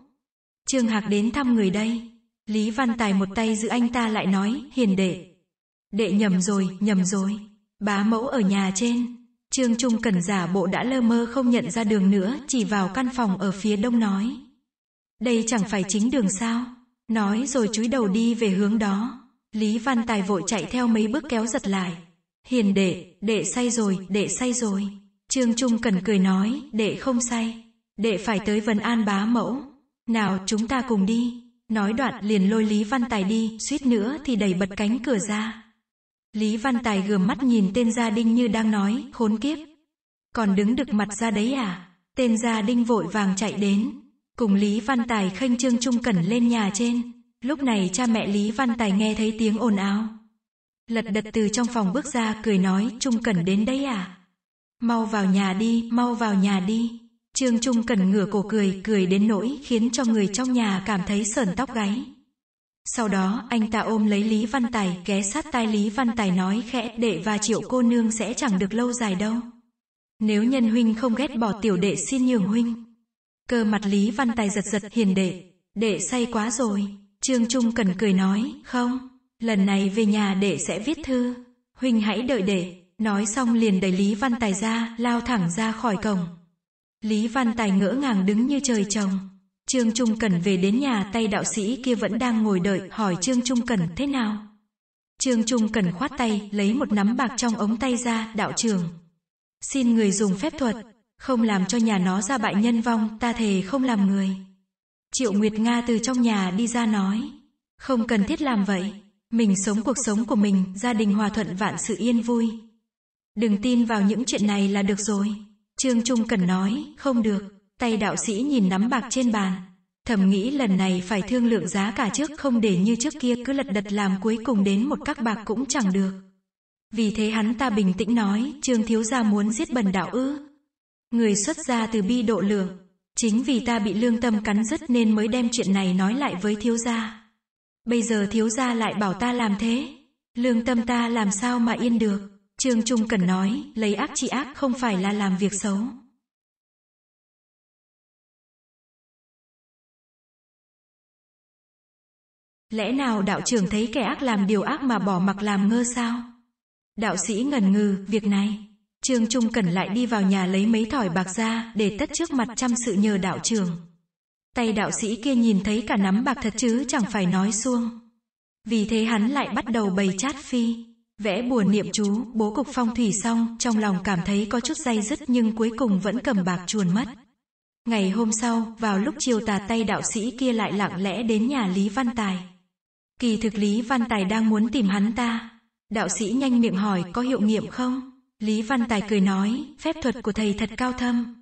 Trương Hạc đến thăm người đây. Lý Văn Tài một tay giữ anh ta lại nói, hiền đệ. Đệ nhầm rồi, nhầm rồi. Bá mẫu ở nhà trên. Trương Trung Cần giả bộ đã lơ mơ không nhận ra đường nữa, chỉ vào căn phòng ở phía đông nói. Đây chẳng phải chính đường sao. Nói rồi chúi đầu đi về hướng đó. Lý Văn Tài vội chạy theo mấy bước kéo giật lại. Hiền đệ, đệ say rồi, đệ say rồi. Trương Trung cần cười nói, đệ không say. Đệ phải tới Vân An bá mẫu. Nào chúng ta cùng đi. Nói đoạn liền lôi Lý Văn Tài đi, suýt nữa thì đẩy bật cánh cửa ra. Lý Văn Tài gườm mắt nhìn tên gia đinh như đang nói, khốn kiếp. Còn đứng được mặt ra đấy à? Tên gia đinh vội vàng chạy đến. Cùng Lý Văn Tài khênh Trương Trung Cẩn lên nhà trên. Lúc này cha mẹ Lý Văn Tài nghe thấy tiếng ồn ào. Lật đật từ trong phòng bước ra cười nói Trung Cần đến đấy à? Mau vào nhà đi, mau vào nhà đi. Trương Trung Cần ngửa cổ cười, cười đến nỗi khiến cho người trong nhà cảm thấy sờn tóc gáy. Sau đó, anh ta ôm lấy Lý Văn Tài, ghé sát tai Lý Văn Tài nói khẽ đệ và triệu cô nương sẽ chẳng được lâu dài đâu. Nếu nhân huynh không ghét bỏ tiểu đệ xin nhường huynh. Cơ mặt Lý Văn Tài giật giật hiền đệ, đệ say quá rồi. Trương Trung Cần cười nói, không. Lần này về nhà để sẽ viết thư. Huynh hãy đợi để. Nói xong liền đẩy Lý Văn Tài ra, lao thẳng ra khỏi cổng. Lý Văn Tài ngỡ ngàng đứng như trời trồng. Trương Trung Cần về đến nhà tay đạo sĩ kia vẫn đang ngồi đợi, hỏi Trương Trung Cần thế nào. Trương Trung Cần khoát tay, lấy một nắm bạc trong ống tay ra, đạo trường Xin người dùng phép thuật, không làm cho nhà nó ra bại nhân vong, ta thề không làm người. Triệu Nguyệt Nga từ trong nhà đi ra nói, không cần thiết làm vậy. Mình sống cuộc sống của mình, gia đình hòa thuận vạn sự yên vui. Đừng tin vào những chuyện này là được rồi. Trương Trung cần nói, không được. Tay đạo sĩ nhìn nắm bạc trên bàn. Thầm nghĩ lần này phải thương lượng giá cả trước không để như trước kia cứ lật đật làm cuối cùng đến một các bạc cũng chẳng được. Vì thế hắn ta bình tĩnh nói, Trương Thiếu Gia muốn giết bần đạo ư. Người xuất gia từ bi độ lượng. Chính vì ta bị lương tâm cắn rứt nên mới đem chuyện này nói lại với Thiếu Gia. Bây giờ thiếu gia lại bảo ta làm thế. Lương tâm ta làm sao mà yên được. Trương Trung Cần nói, lấy ác trị ác không phải là làm việc xấu. Lẽ nào đạo trưởng thấy kẻ ác làm điều ác mà bỏ mặc làm ngơ sao? Đạo sĩ ngần ngừ, việc này. Trương Trung Cần lại đi vào nhà lấy mấy thỏi bạc ra, để tất trước mặt chăm sự nhờ đạo trưởng. Tay đạo sĩ kia nhìn thấy cả nắm bạc thật chứ chẳng phải nói xuông. Vì thế hắn lại bắt đầu bày chát phi. Vẽ buồn niệm chú, bố cục phong thủy xong, trong lòng cảm thấy có chút dây dứt nhưng cuối cùng vẫn cầm bạc chuồn mất. Ngày hôm sau, vào lúc chiều tà tay đạo sĩ kia lại lặng lẽ đến nhà Lý Văn Tài. Kỳ thực Lý Văn Tài đang muốn tìm hắn ta. Đạo sĩ nhanh miệng hỏi có hiệu nghiệm không? Lý Văn Tài cười nói, phép thuật của thầy thật cao thâm,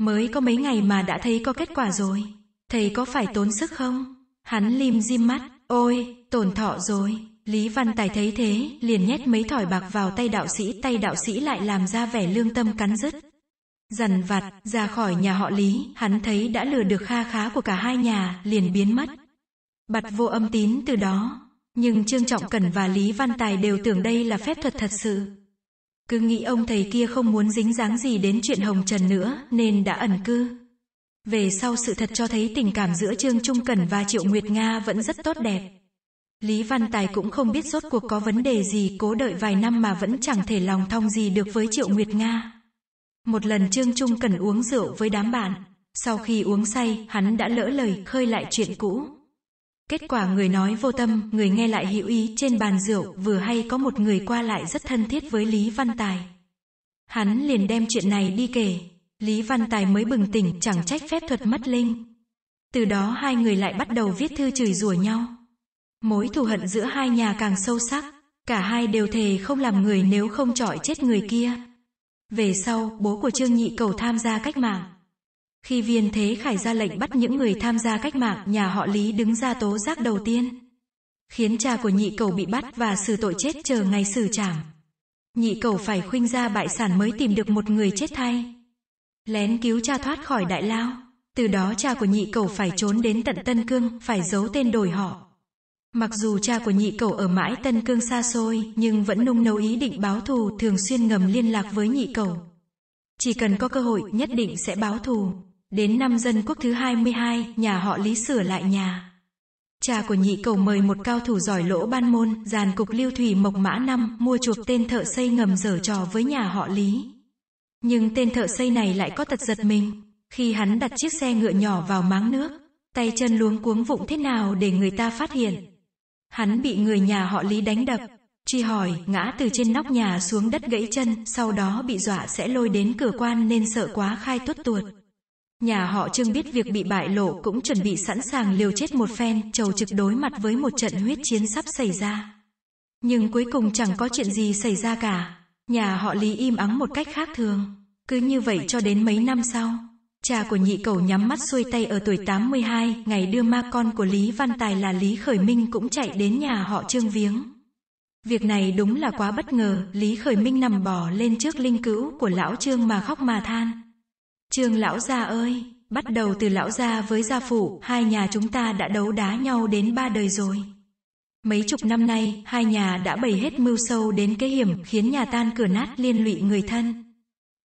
Mới có mấy ngày mà đã thấy có kết quả rồi. Thầy có phải tốn sức không? Hắn lim dim mắt, ôi, tổn thọ rồi. Lý Văn Tài thấy thế, liền nhét mấy thỏi bạc vào tay đạo sĩ, tay đạo sĩ lại làm ra vẻ lương tâm cắn rứt. dần vặt, ra khỏi nhà họ Lý, hắn thấy đã lừa được kha khá của cả hai nhà, liền biến mất. Bặt vô âm tín từ đó. Nhưng Trương Trọng Cẩn và Lý Văn Tài đều tưởng đây là phép thuật thật sự. Cứ nghĩ ông thầy kia không muốn dính dáng gì đến chuyện hồng trần nữa, nên đã ẩn cư. Về sau sự thật cho thấy tình cảm giữa Trương Trung Cẩn và Triệu Nguyệt Nga vẫn rất tốt đẹp. Lý Văn Tài cũng không biết rốt cuộc có vấn đề gì cố đợi vài năm mà vẫn chẳng thể lòng thông gì được với Triệu Nguyệt Nga. Một lần Trương Trung Cẩn uống rượu với đám bạn. Sau khi uống say, hắn đã lỡ lời khơi lại chuyện cũ. Kết quả người nói vô tâm, người nghe lại hữu ý trên bàn rượu, vừa hay có một người qua lại rất thân thiết với Lý Văn Tài. Hắn liền đem chuyện này đi kể. Lý Văn Tài mới bừng tỉnh chẳng trách phép thuật mất linh. Từ đó hai người lại bắt đầu viết thư chửi rủa nhau. Mối thù hận giữa hai nhà càng sâu sắc, cả hai đều thề không làm người nếu không chọi chết người kia. Về sau, bố của Trương Nhị Cầu tham gia cách mạng, khi viên thế khải ra lệnh bắt những người tham gia cách mạng, nhà họ Lý đứng ra tố giác đầu tiên. Khiến cha của nhị cầu bị bắt và xử tội chết chờ ngày xử trảm. Nhị cầu phải khuynh ra bại sản mới tìm được một người chết thay. Lén cứu cha thoát khỏi đại lao. Từ đó cha của nhị cầu phải trốn đến tận Tân Cương, phải giấu tên đổi họ. Mặc dù cha của nhị cầu ở mãi Tân Cương xa xôi, nhưng vẫn nung nấu ý định báo thù, thường xuyên ngầm liên lạc với nhị cầu. Chỉ cần có cơ hội, nhất định sẽ báo thù. Đến năm dân quốc thứ 22, nhà họ Lý sửa lại nhà. Cha của nhị cầu mời một cao thủ giỏi lỗ ban môn, giàn cục lưu thủy mộc mã năm, mua chuộc tên thợ xây ngầm dở trò với nhà họ Lý. Nhưng tên thợ xây này lại có tật giật mình. Khi hắn đặt chiếc xe ngựa nhỏ vào máng nước, tay chân luống cuống vụng thế nào để người ta phát hiện. Hắn bị người nhà họ Lý đánh đập, truy hỏi, ngã từ trên nóc nhà xuống đất gãy chân, sau đó bị dọa sẽ lôi đến cửa quan nên sợ quá khai tuốt tuột. Nhà họ Trương biết việc bị bại lộ cũng chuẩn bị sẵn sàng liều chết một phen, chầu trực đối mặt với một trận huyết chiến sắp xảy ra. Nhưng cuối cùng chẳng có chuyện gì xảy ra cả. Nhà họ Lý im ắng một cách khác thường. Cứ như vậy cho đến mấy năm sau. Cha của nhị cầu nhắm mắt xuôi tay ở tuổi 82, ngày đưa ma con của Lý Văn Tài là Lý Khởi Minh cũng chạy đến nhà họ Trương Viếng. Việc này đúng là quá bất ngờ, Lý Khởi Minh nằm bò lên trước linh cữu của lão Trương mà khóc mà than. Trương lão gia ơi, bắt đầu từ lão gia với gia phụ hai nhà chúng ta đã đấu đá nhau đến ba đời rồi. Mấy chục năm nay, hai nhà đã bày hết mưu sâu đến cái hiểm khiến nhà tan cửa nát liên lụy người thân.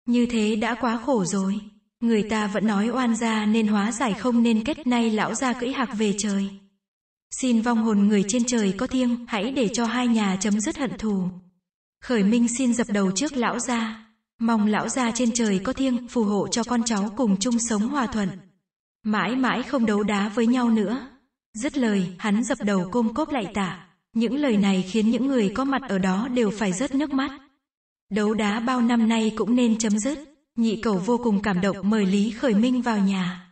Như thế đã quá khổ rồi. Người ta vẫn nói oan gia nên hóa giải không nên kết nay lão gia cưỡi hạc về trời. Xin vong hồn người trên trời có thiêng, hãy để cho hai nhà chấm dứt hận thù. Khởi Minh xin dập đầu trước lão gia. Mong lão gia trên trời có thiêng phù hộ cho con cháu cùng chung sống hòa thuận. Mãi mãi không đấu đá với nhau nữa. Dứt lời, hắn dập đầu côm cốp lại tả. Những lời này khiến những người có mặt ở đó đều phải rớt nước mắt. Đấu đá bao năm nay cũng nên chấm dứt. Nhị cầu vô cùng cảm động mời Lý Khởi Minh vào nhà.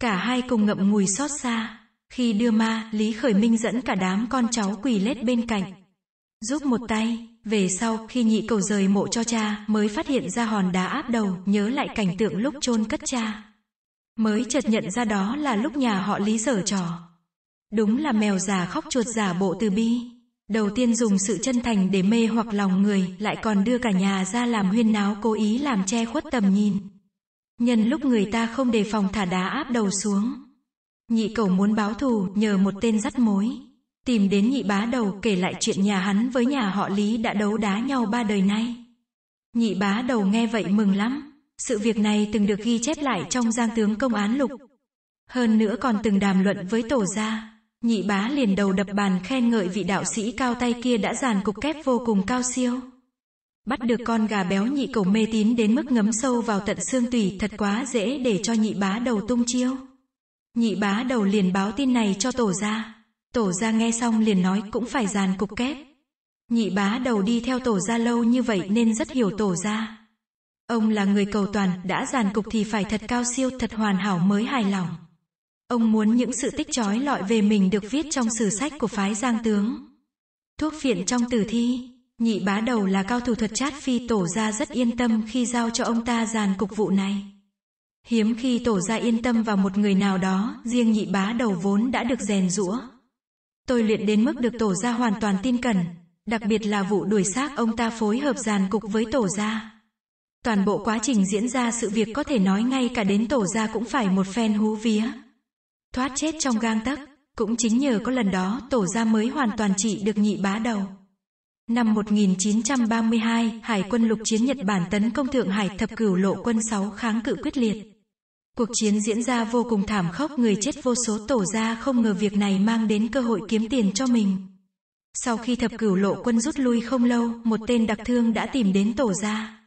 Cả hai cùng ngậm ngùi xót xa. Khi đưa ma, Lý Khởi Minh dẫn cả đám con cháu quỳ lết bên cạnh giúp một tay. Về sau, khi nhị cầu rời mộ cho cha, mới phát hiện ra hòn đá áp đầu, nhớ lại cảnh tượng lúc chôn cất cha. Mới chợt nhận ra đó là lúc nhà họ lý sở trò. Đúng là mèo già khóc chuột giả bộ từ bi. Đầu tiên dùng sự chân thành để mê hoặc lòng người, lại còn đưa cả nhà ra làm huyên náo cố ý làm che khuất tầm nhìn. Nhân lúc người ta không đề phòng thả đá áp đầu xuống. Nhị cầu muốn báo thù, nhờ một tên dắt mối, tìm đến nhị bá đầu kể lại chuyện nhà hắn với nhà họ Lý đã đấu đá nhau ba đời nay. Nhị bá đầu nghe vậy mừng lắm, sự việc này từng được ghi chép lại trong giang tướng công án lục. Hơn nữa còn từng đàm luận với tổ gia, nhị bá liền đầu đập bàn khen ngợi vị đạo sĩ cao tay kia đã dàn cục kép vô cùng cao siêu. Bắt được con gà béo nhị cầu mê tín đến mức ngấm sâu vào tận xương tùy thật quá dễ để cho nhị bá đầu tung chiêu. Nhị bá đầu liền báo tin này cho tổ gia. Tổ gia nghe xong liền nói cũng phải giàn cục kép. Nhị bá đầu đi theo tổ gia lâu như vậy nên rất hiểu tổ gia Ông là người cầu toàn, đã giàn cục thì phải thật cao siêu, thật hoàn hảo mới hài lòng. Ông muốn những sự tích trói lọi về mình được viết trong sử sách của phái Giang Tướng. Thuốc phiện trong tử thi, nhị bá đầu là cao thủ thuật chát phi tổ gia rất yên tâm khi giao cho ông ta giàn cục vụ này. Hiếm khi tổ gia yên tâm vào một người nào đó, riêng nhị bá đầu vốn đã được rèn rũa tôi luyện đến mức được tổ gia hoàn toàn tin cẩn. Đặc biệt là vụ đuổi xác ông ta phối hợp dàn cục với tổ gia. Toàn bộ quá trình diễn ra sự việc có thể nói ngay cả đến tổ gia cũng phải một phen hú vía. Thoát chết trong gang tấc, cũng chính nhờ có lần đó tổ gia mới hoàn toàn trị được nhị bá đầu. Năm 1932, Hải quân lục chiến Nhật Bản tấn công Thượng Hải thập cửu lộ quân 6 kháng cự quyết liệt. Cuộc chiến diễn ra vô cùng thảm khốc người chết vô số tổ ra không ngờ việc này mang đến cơ hội kiếm tiền cho mình. Sau khi thập cửu lộ quân rút lui không lâu, một tên đặc thương đã tìm đến tổ ra.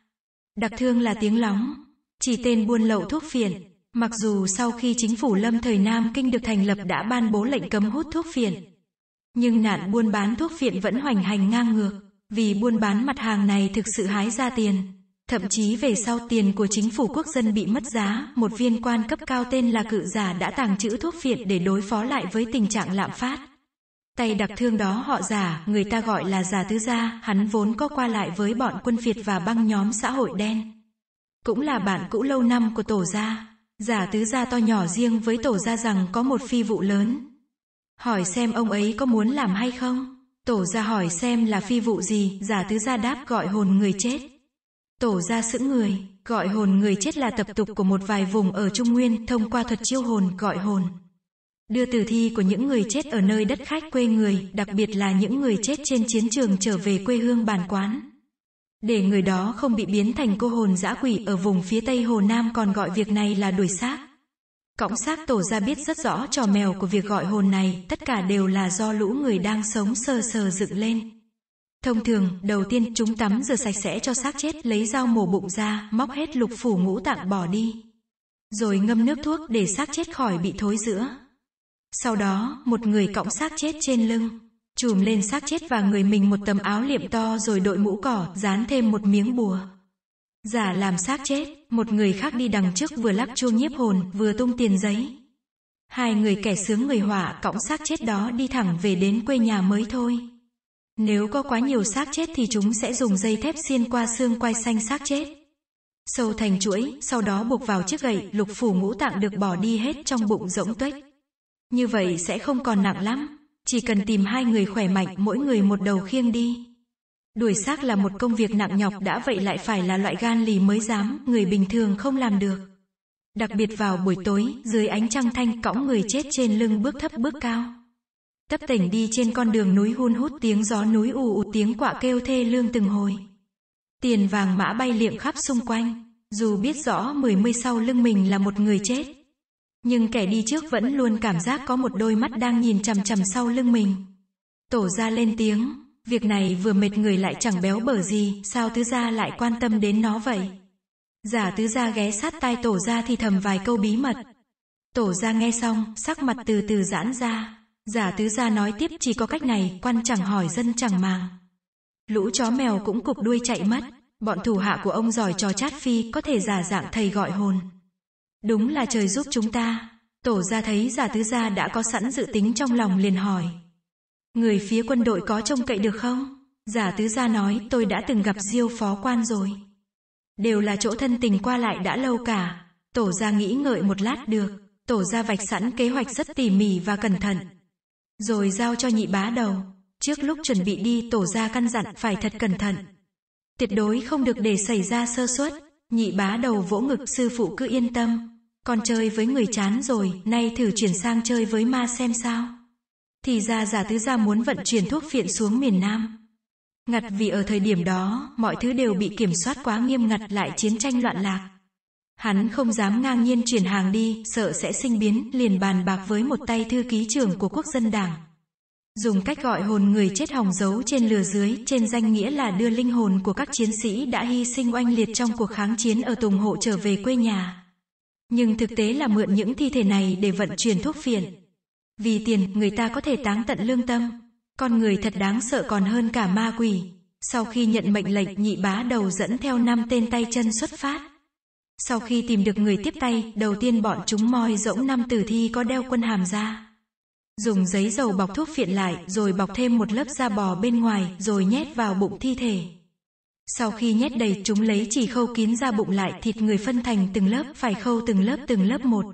Đặc thương là tiếng lóng, chỉ tên buôn lậu thuốc phiện. Mặc dù sau khi chính phủ lâm thời Nam Kinh được thành lập đã ban bố lệnh cấm hút thuốc phiện, nhưng nạn buôn bán thuốc phiện vẫn hoành hành ngang ngược, vì buôn bán mặt hàng này thực sự hái ra tiền. Thậm chí về sau tiền của chính phủ quốc dân bị mất giá, một viên quan cấp cao tên là cự giả đã tàng trữ thuốc phiện để đối phó lại với tình trạng lạm phát. Tay đặc thương đó họ giả, người ta gọi là giả tứ gia, hắn vốn có qua lại với bọn quân Việt và băng nhóm xã hội đen. Cũng là bạn cũ lâu năm của tổ gia. Giả tứ gia to nhỏ riêng với tổ gia rằng có một phi vụ lớn. Hỏi xem ông ấy có muốn làm hay không? Tổ gia hỏi xem là phi vụ gì, giả tứ gia đáp gọi hồn người chết. Tổ ra sững người, gọi hồn người chết là tập tục của một vài vùng ở Trung Nguyên thông qua thuật chiêu hồn gọi hồn. Đưa tử thi của những người chết ở nơi đất khách quê người, đặc biệt là những người chết trên chiến trường trở về quê hương bản quán. Để người đó không bị biến thành cô hồn dã quỷ ở vùng phía Tây Hồ Nam còn gọi việc này là đuổi xác. Cõng xác tổ ra biết rất rõ trò mèo của việc gọi hồn này, tất cả đều là do lũ người đang sống sờ sờ dựng lên. Thông thường, đầu tiên chúng tắm rửa sạch sẽ cho xác chết, lấy dao mổ bụng ra, móc hết lục phủ ngũ tạng bỏ đi. Rồi ngâm nước thuốc để xác chết khỏi bị thối rữa. Sau đó, một người cõng xác chết trên lưng, chùm lên xác chết và người mình một tấm áo liệm to rồi đội mũ cỏ, dán thêm một miếng bùa. Giả làm xác chết, một người khác đi đằng trước vừa lắc chuông nhiếp hồn, vừa tung tiền giấy. Hai người kẻ sướng người họa cõng xác chết đó đi thẳng về đến quê nhà mới thôi. Nếu có quá nhiều xác chết thì chúng sẽ dùng dây thép xiên qua xương quay xanh xác chết. Sâu thành chuỗi, sau đó buộc vào chiếc gậy, lục phủ ngũ tạng được bỏ đi hết trong bụng rỗng tuếch. Như vậy sẽ không còn nặng lắm. Chỉ cần tìm hai người khỏe mạnh, mỗi người một đầu khiêng đi. Đuổi xác là một công việc nặng nhọc đã vậy lại phải là loại gan lì mới dám, người bình thường không làm được. Đặc biệt vào buổi tối, dưới ánh trăng thanh cõng người chết trên lưng bước thấp bước cao. Tấp tỉnh đi trên con đường núi hun hút tiếng gió núi ù ù tiếng quạ kêu thê lương từng hồi. Tiền vàng mã bay liệm khắp xung quanh, dù biết rõ mười mươi sau lưng mình là một người chết. Nhưng kẻ đi trước vẫn luôn cảm giác có một đôi mắt đang nhìn chằm chằm sau lưng mình. Tổ ra lên tiếng, việc này vừa mệt người lại chẳng béo bở gì, sao tứ gia lại quan tâm đến nó vậy? Giả tứ gia ghé sát tai tổ ra thì thầm vài câu bí mật. Tổ ra nghe xong, sắc mặt từ từ giãn ra. Giả tứ gia nói tiếp chỉ có cách này, quan chẳng hỏi dân chẳng màng. Lũ chó mèo cũng cục đuôi chạy mất, bọn thủ hạ của ông giỏi trò chát phi có thể giả dạng thầy gọi hồn. Đúng là trời giúp chúng ta. Tổ gia thấy giả tứ gia đã có sẵn dự tính trong lòng liền hỏi. Người phía quân đội có trông cậy được không? Giả tứ gia nói tôi đã từng gặp diêu phó quan rồi. Đều là chỗ thân tình qua lại đã lâu cả. Tổ gia nghĩ ngợi một lát được. Tổ gia vạch sẵn kế hoạch rất tỉ mỉ và cẩn thận rồi giao cho nhị bá đầu. Trước lúc chuẩn bị đi tổ ra căn dặn phải thật cẩn thận. Tuyệt đối không được để xảy ra sơ suất, nhị bá đầu vỗ ngực sư phụ cứ yên tâm. Còn chơi với người chán rồi, nay thử chuyển sang chơi với ma xem sao. Thì ra giả tứ gia muốn vận chuyển thuốc phiện xuống miền Nam. Ngặt vì ở thời điểm đó, mọi thứ đều bị kiểm soát quá nghiêm ngặt lại chiến tranh loạn lạc. Hắn không dám ngang nhiên chuyển hàng đi, sợ sẽ sinh biến, liền bàn bạc với một tay thư ký trưởng của quốc dân đảng. Dùng cách gọi hồn người chết hỏng giấu trên lừa dưới, trên danh nghĩa là đưa linh hồn của các chiến sĩ đã hy sinh oanh liệt trong cuộc kháng chiến ở Tùng Hộ trở về quê nhà. Nhưng thực tế là mượn những thi thể này để vận chuyển thuốc phiện. Vì tiền, người ta có thể táng tận lương tâm. Con người thật đáng sợ còn hơn cả ma quỷ. Sau khi nhận mệnh lệnh, nhị bá đầu dẫn theo năm tên tay chân xuất phát. Sau khi tìm được người tiếp tay, đầu tiên bọn chúng moi rỗng năm tử thi có đeo quân hàm ra. Dùng giấy dầu bọc thuốc phiện lại, rồi bọc thêm một lớp da bò bên ngoài, rồi nhét vào bụng thi thể. Sau khi nhét đầy chúng lấy chỉ khâu kín ra bụng lại thịt người phân thành từng lớp, phải khâu từng lớp từng lớp một.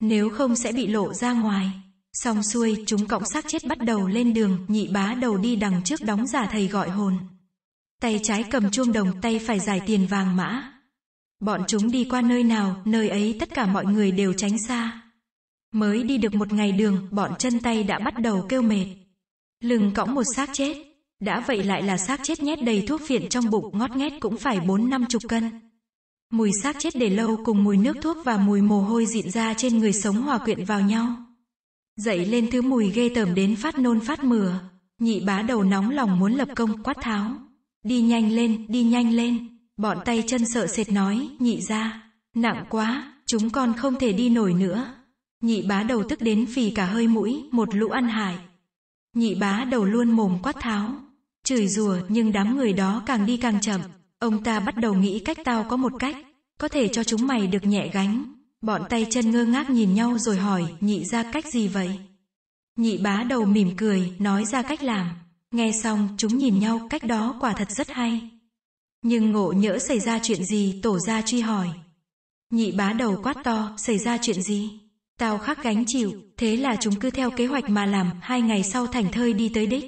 Nếu không sẽ bị lộ ra ngoài. Xong xuôi, chúng cộng xác chết bắt đầu lên đường, nhị bá đầu đi đằng trước đóng giả thầy gọi hồn. Tay trái cầm chuông đồng, tay phải giải tiền vàng mã. Bọn chúng đi qua nơi nào, nơi ấy tất cả mọi người đều tránh xa. Mới đi được một ngày đường, bọn chân tay đã bắt đầu kêu mệt. Lừng cõng một xác chết. Đã vậy lại là xác chết nhét đầy thuốc phiện trong bụng ngót nghét cũng phải bốn năm chục cân. Mùi xác chết để lâu cùng mùi nước thuốc và mùi mồ hôi dịn ra trên người sống hòa quyện vào nhau. Dậy lên thứ mùi ghê tởm đến phát nôn phát mửa. Nhị bá đầu nóng lòng muốn lập công quát tháo. Đi nhanh lên, đi nhanh lên. Bọn tay chân sợ sệt nói, nhị ra, nặng quá, chúng con không thể đi nổi nữa. Nhị bá đầu tức đến phì cả hơi mũi, một lũ ăn hại. Nhị bá đầu luôn mồm quát tháo, chửi rùa nhưng đám người đó càng đi càng chậm. Ông ta bắt đầu nghĩ cách tao có một cách, có thể cho chúng mày được nhẹ gánh. Bọn tay chân ngơ ngác nhìn nhau rồi hỏi, nhị ra cách gì vậy? Nhị bá đầu mỉm cười, nói ra cách làm. Nghe xong, chúng nhìn nhau, cách đó quả thật rất hay. Nhưng ngộ nhỡ xảy ra chuyện gì tổ ra truy hỏi. Nhị bá đầu quát to, xảy ra chuyện gì? Tao khắc gánh chịu, thế là chúng cứ theo kế hoạch mà làm, hai ngày sau thành thơi đi tới đích.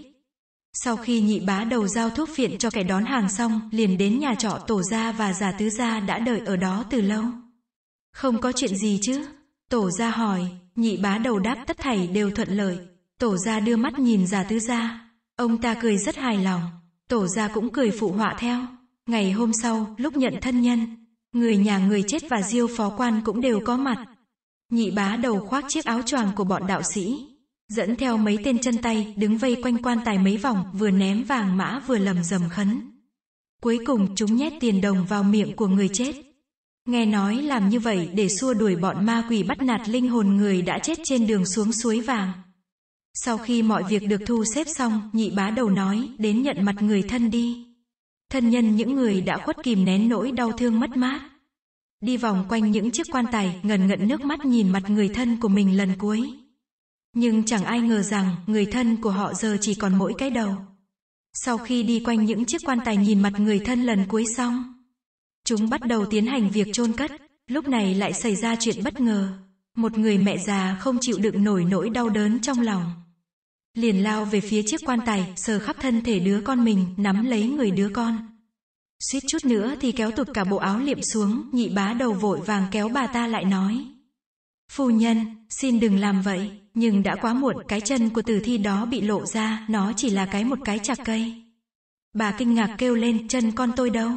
Sau khi nhị bá đầu giao thuốc phiện cho kẻ đón hàng xong, liền đến nhà trọ tổ gia và giả tứ gia đã đợi ở đó từ lâu. Không có chuyện gì chứ? Tổ gia hỏi, nhị bá đầu đáp tất thảy đều thuận lợi. Tổ gia đưa mắt nhìn giả tứ gia. Ông ta cười rất hài lòng. Tổ gia cũng cười phụ họa theo. Ngày hôm sau, lúc nhận thân nhân, người nhà người chết và diêu phó quan cũng đều có mặt. Nhị bá đầu khoác chiếc áo choàng của bọn đạo sĩ, dẫn theo mấy tên chân tay đứng vây quanh quan tài mấy vòng, vừa ném vàng mã vừa lầm rầm khấn. Cuối cùng chúng nhét tiền đồng vào miệng của người chết. Nghe nói làm như vậy để xua đuổi bọn ma quỷ bắt nạt linh hồn người đã chết trên đường xuống suối vàng. Sau khi mọi việc được thu xếp xong, nhị bá đầu nói, đến nhận mặt người thân đi thân nhân những người đã khuất kìm nén nỗi đau thương mất mát. Đi vòng quanh những chiếc quan tài, ngần ngận nước mắt nhìn mặt người thân của mình lần cuối. Nhưng chẳng ai ngờ rằng người thân của họ giờ chỉ còn mỗi cái đầu. Sau khi đi quanh những chiếc quan tài nhìn mặt người thân lần cuối xong, chúng bắt đầu tiến hành việc chôn cất. Lúc này lại xảy ra chuyện bất ngờ. Một người mẹ già không chịu đựng nổi nỗi đau đớn trong lòng liền lao về phía chiếc quan tài, sờ khắp thân thể đứa con mình, nắm lấy người đứa con. Suýt chút nữa thì kéo tụt cả bộ áo liệm xuống, nhị bá đầu vội vàng kéo bà ta lại nói. Phu nhân, xin đừng làm vậy, nhưng đã quá muộn, cái chân của tử thi đó bị lộ ra, nó chỉ là cái một cái chạc cây. Bà kinh ngạc kêu lên, chân con tôi đâu?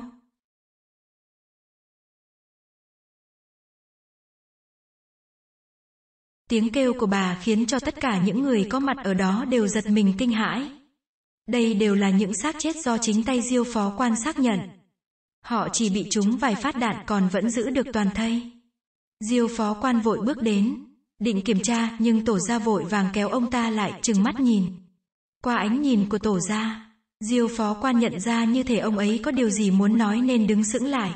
Tiếng kêu của bà khiến cho tất cả những người có mặt ở đó đều giật mình kinh hãi. Đây đều là những xác chết do chính tay diêu phó quan xác nhận. Họ chỉ bị trúng vài phát đạn còn vẫn giữ được toàn thây. Diêu phó quan vội bước đến, định kiểm tra nhưng tổ gia vội vàng kéo ông ta lại chừng mắt nhìn. Qua ánh nhìn của tổ gia, Diêu phó quan nhận ra như thể ông ấy có điều gì muốn nói nên đứng sững lại.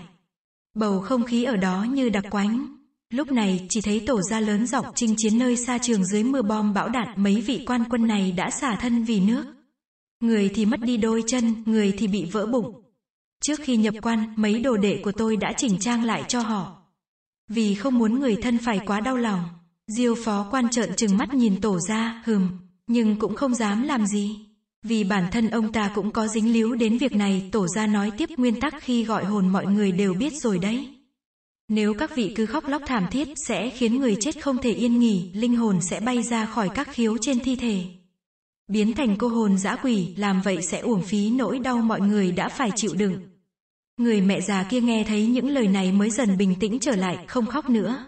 Bầu không khí ở đó như đặc quánh. Lúc này, chỉ thấy tổ gia lớn dọc chinh chiến nơi xa trường dưới mưa bom bão đạn, mấy vị quan quân này đã xả thân vì nước. Người thì mất đi đôi chân, người thì bị vỡ bụng. Trước khi nhập quan, mấy đồ đệ của tôi đã chỉnh trang lại cho họ. Vì không muốn người thân phải quá đau lòng. Diêu phó quan trợn trừng mắt nhìn tổ ra, hừm, nhưng cũng không dám làm gì. Vì bản thân ông ta cũng có dính líu đến việc này, tổ ra nói tiếp nguyên tắc khi gọi hồn mọi người đều biết rồi đấy. Nếu các vị cứ khóc lóc thảm thiết sẽ khiến người chết không thể yên nghỉ, linh hồn sẽ bay ra khỏi các khiếu trên thi thể. Biến thành cô hồn dã quỷ, làm vậy sẽ uổng phí nỗi đau mọi người đã phải chịu đựng. Người mẹ già kia nghe thấy những lời này mới dần bình tĩnh trở lại, không khóc nữa.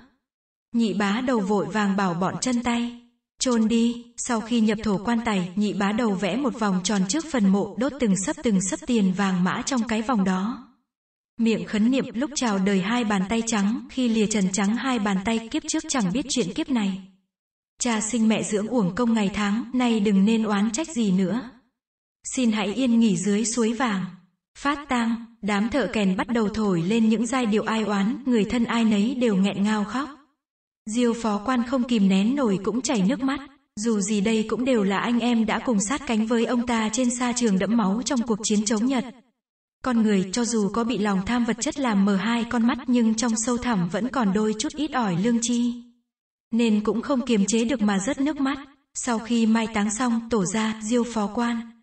Nhị bá đầu vội vàng bảo bọn chân tay. chôn đi, sau khi nhập thổ quan tài, nhị bá đầu vẽ một vòng tròn trước phần mộ, đốt từng sấp từng sấp tiền vàng mã trong cái vòng đó. Miệng khấn niệm lúc chào đời hai bàn tay trắng, khi lìa trần trắng hai bàn tay kiếp trước chẳng biết chuyện kiếp này. Cha sinh mẹ dưỡng uổng công ngày tháng, nay đừng nên oán trách gì nữa. Xin hãy yên nghỉ dưới suối vàng. Phát tang, đám thợ kèn bắt đầu thổi lên những giai điệu ai oán, người thân ai nấy đều nghẹn ngao khóc. Diêu phó quan không kìm nén nổi cũng chảy nước mắt. Dù gì đây cũng đều là anh em đã cùng sát cánh với ông ta trên sa trường đẫm máu trong cuộc chiến chống Nhật. Con người cho dù có bị lòng tham vật chất làm mờ hai con mắt nhưng trong sâu thẳm vẫn còn đôi chút ít ỏi lương chi. Nên cũng không kiềm chế được mà rớt nước mắt. Sau khi mai táng xong, tổ ra, diêu phó quan.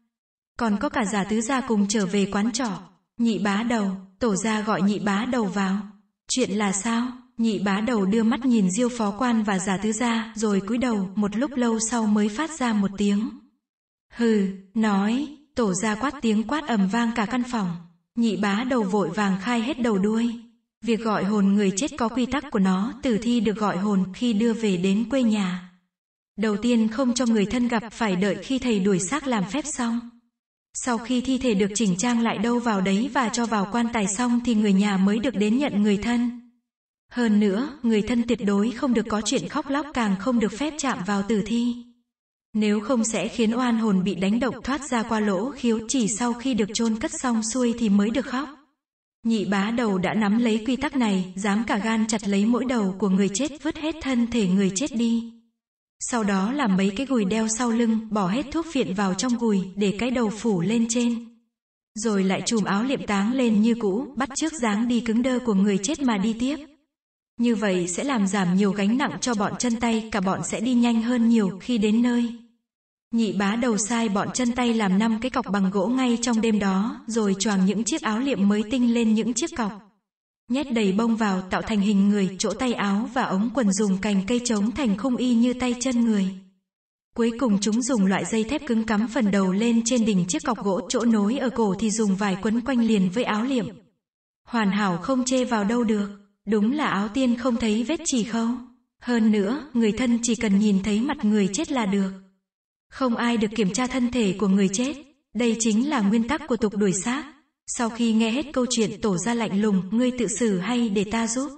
Còn có cả giả tứ gia cùng trở về quán trọ. Nhị bá đầu, tổ ra gọi nhị bá đầu vào. Chuyện là sao? Nhị bá đầu đưa mắt nhìn diêu phó quan và giả tứ gia, rồi cúi đầu, một lúc lâu sau mới phát ra một tiếng. Hừ, nói, tổ ra quát tiếng quát ầm vang cả căn phòng. Nhị bá đầu vội vàng khai hết đầu đuôi. Việc gọi hồn người chết có quy tắc của nó, tử thi được gọi hồn khi đưa về đến quê nhà. Đầu tiên không cho người thân gặp phải đợi khi thầy đuổi xác làm phép xong. Sau khi thi thể được chỉnh trang lại đâu vào đấy và cho vào quan tài xong thì người nhà mới được đến nhận người thân. Hơn nữa, người thân tuyệt đối không được có chuyện khóc lóc càng không được phép chạm vào tử thi. Nếu không sẽ khiến oan hồn bị đánh động thoát ra qua lỗ khiếu chỉ sau khi được chôn cất xong xuôi thì mới được khóc. Nhị bá đầu đã nắm lấy quy tắc này, dám cả gan chặt lấy mỗi đầu của người chết vứt hết thân thể người chết đi. Sau đó làm mấy cái gùi đeo sau lưng, bỏ hết thuốc phiện vào trong gùi, để cái đầu phủ lên trên. Rồi lại chùm áo liệm táng lên như cũ, bắt trước dáng đi cứng đơ của người chết mà đi tiếp. Như vậy sẽ làm giảm nhiều gánh nặng cho bọn chân tay, cả bọn sẽ đi nhanh hơn nhiều khi đến nơi. Nhị bá đầu sai bọn chân tay làm năm cái cọc bằng gỗ ngay trong đêm đó, rồi choàng những chiếc áo liệm mới tinh lên những chiếc cọc. Nhét đầy bông vào tạo thành hình người, chỗ tay áo và ống quần dùng cành cây trống thành khung y như tay chân người. Cuối cùng chúng dùng loại dây thép cứng cắm phần đầu lên trên đỉnh chiếc cọc gỗ chỗ nối ở cổ thì dùng vải quấn quanh liền với áo liệm. Hoàn hảo không chê vào đâu được. Đúng là áo tiên không thấy vết chỉ khâu. Hơn nữa, người thân chỉ cần nhìn thấy mặt người chết là được. Không ai được kiểm tra thân thể của người chết. Đây chính là nguyên tắc của tục đuổi xác. Sau khi nghe hết câu chuyện tổ ra lạnh lùng, ngươi tự xử hay để ta giúp.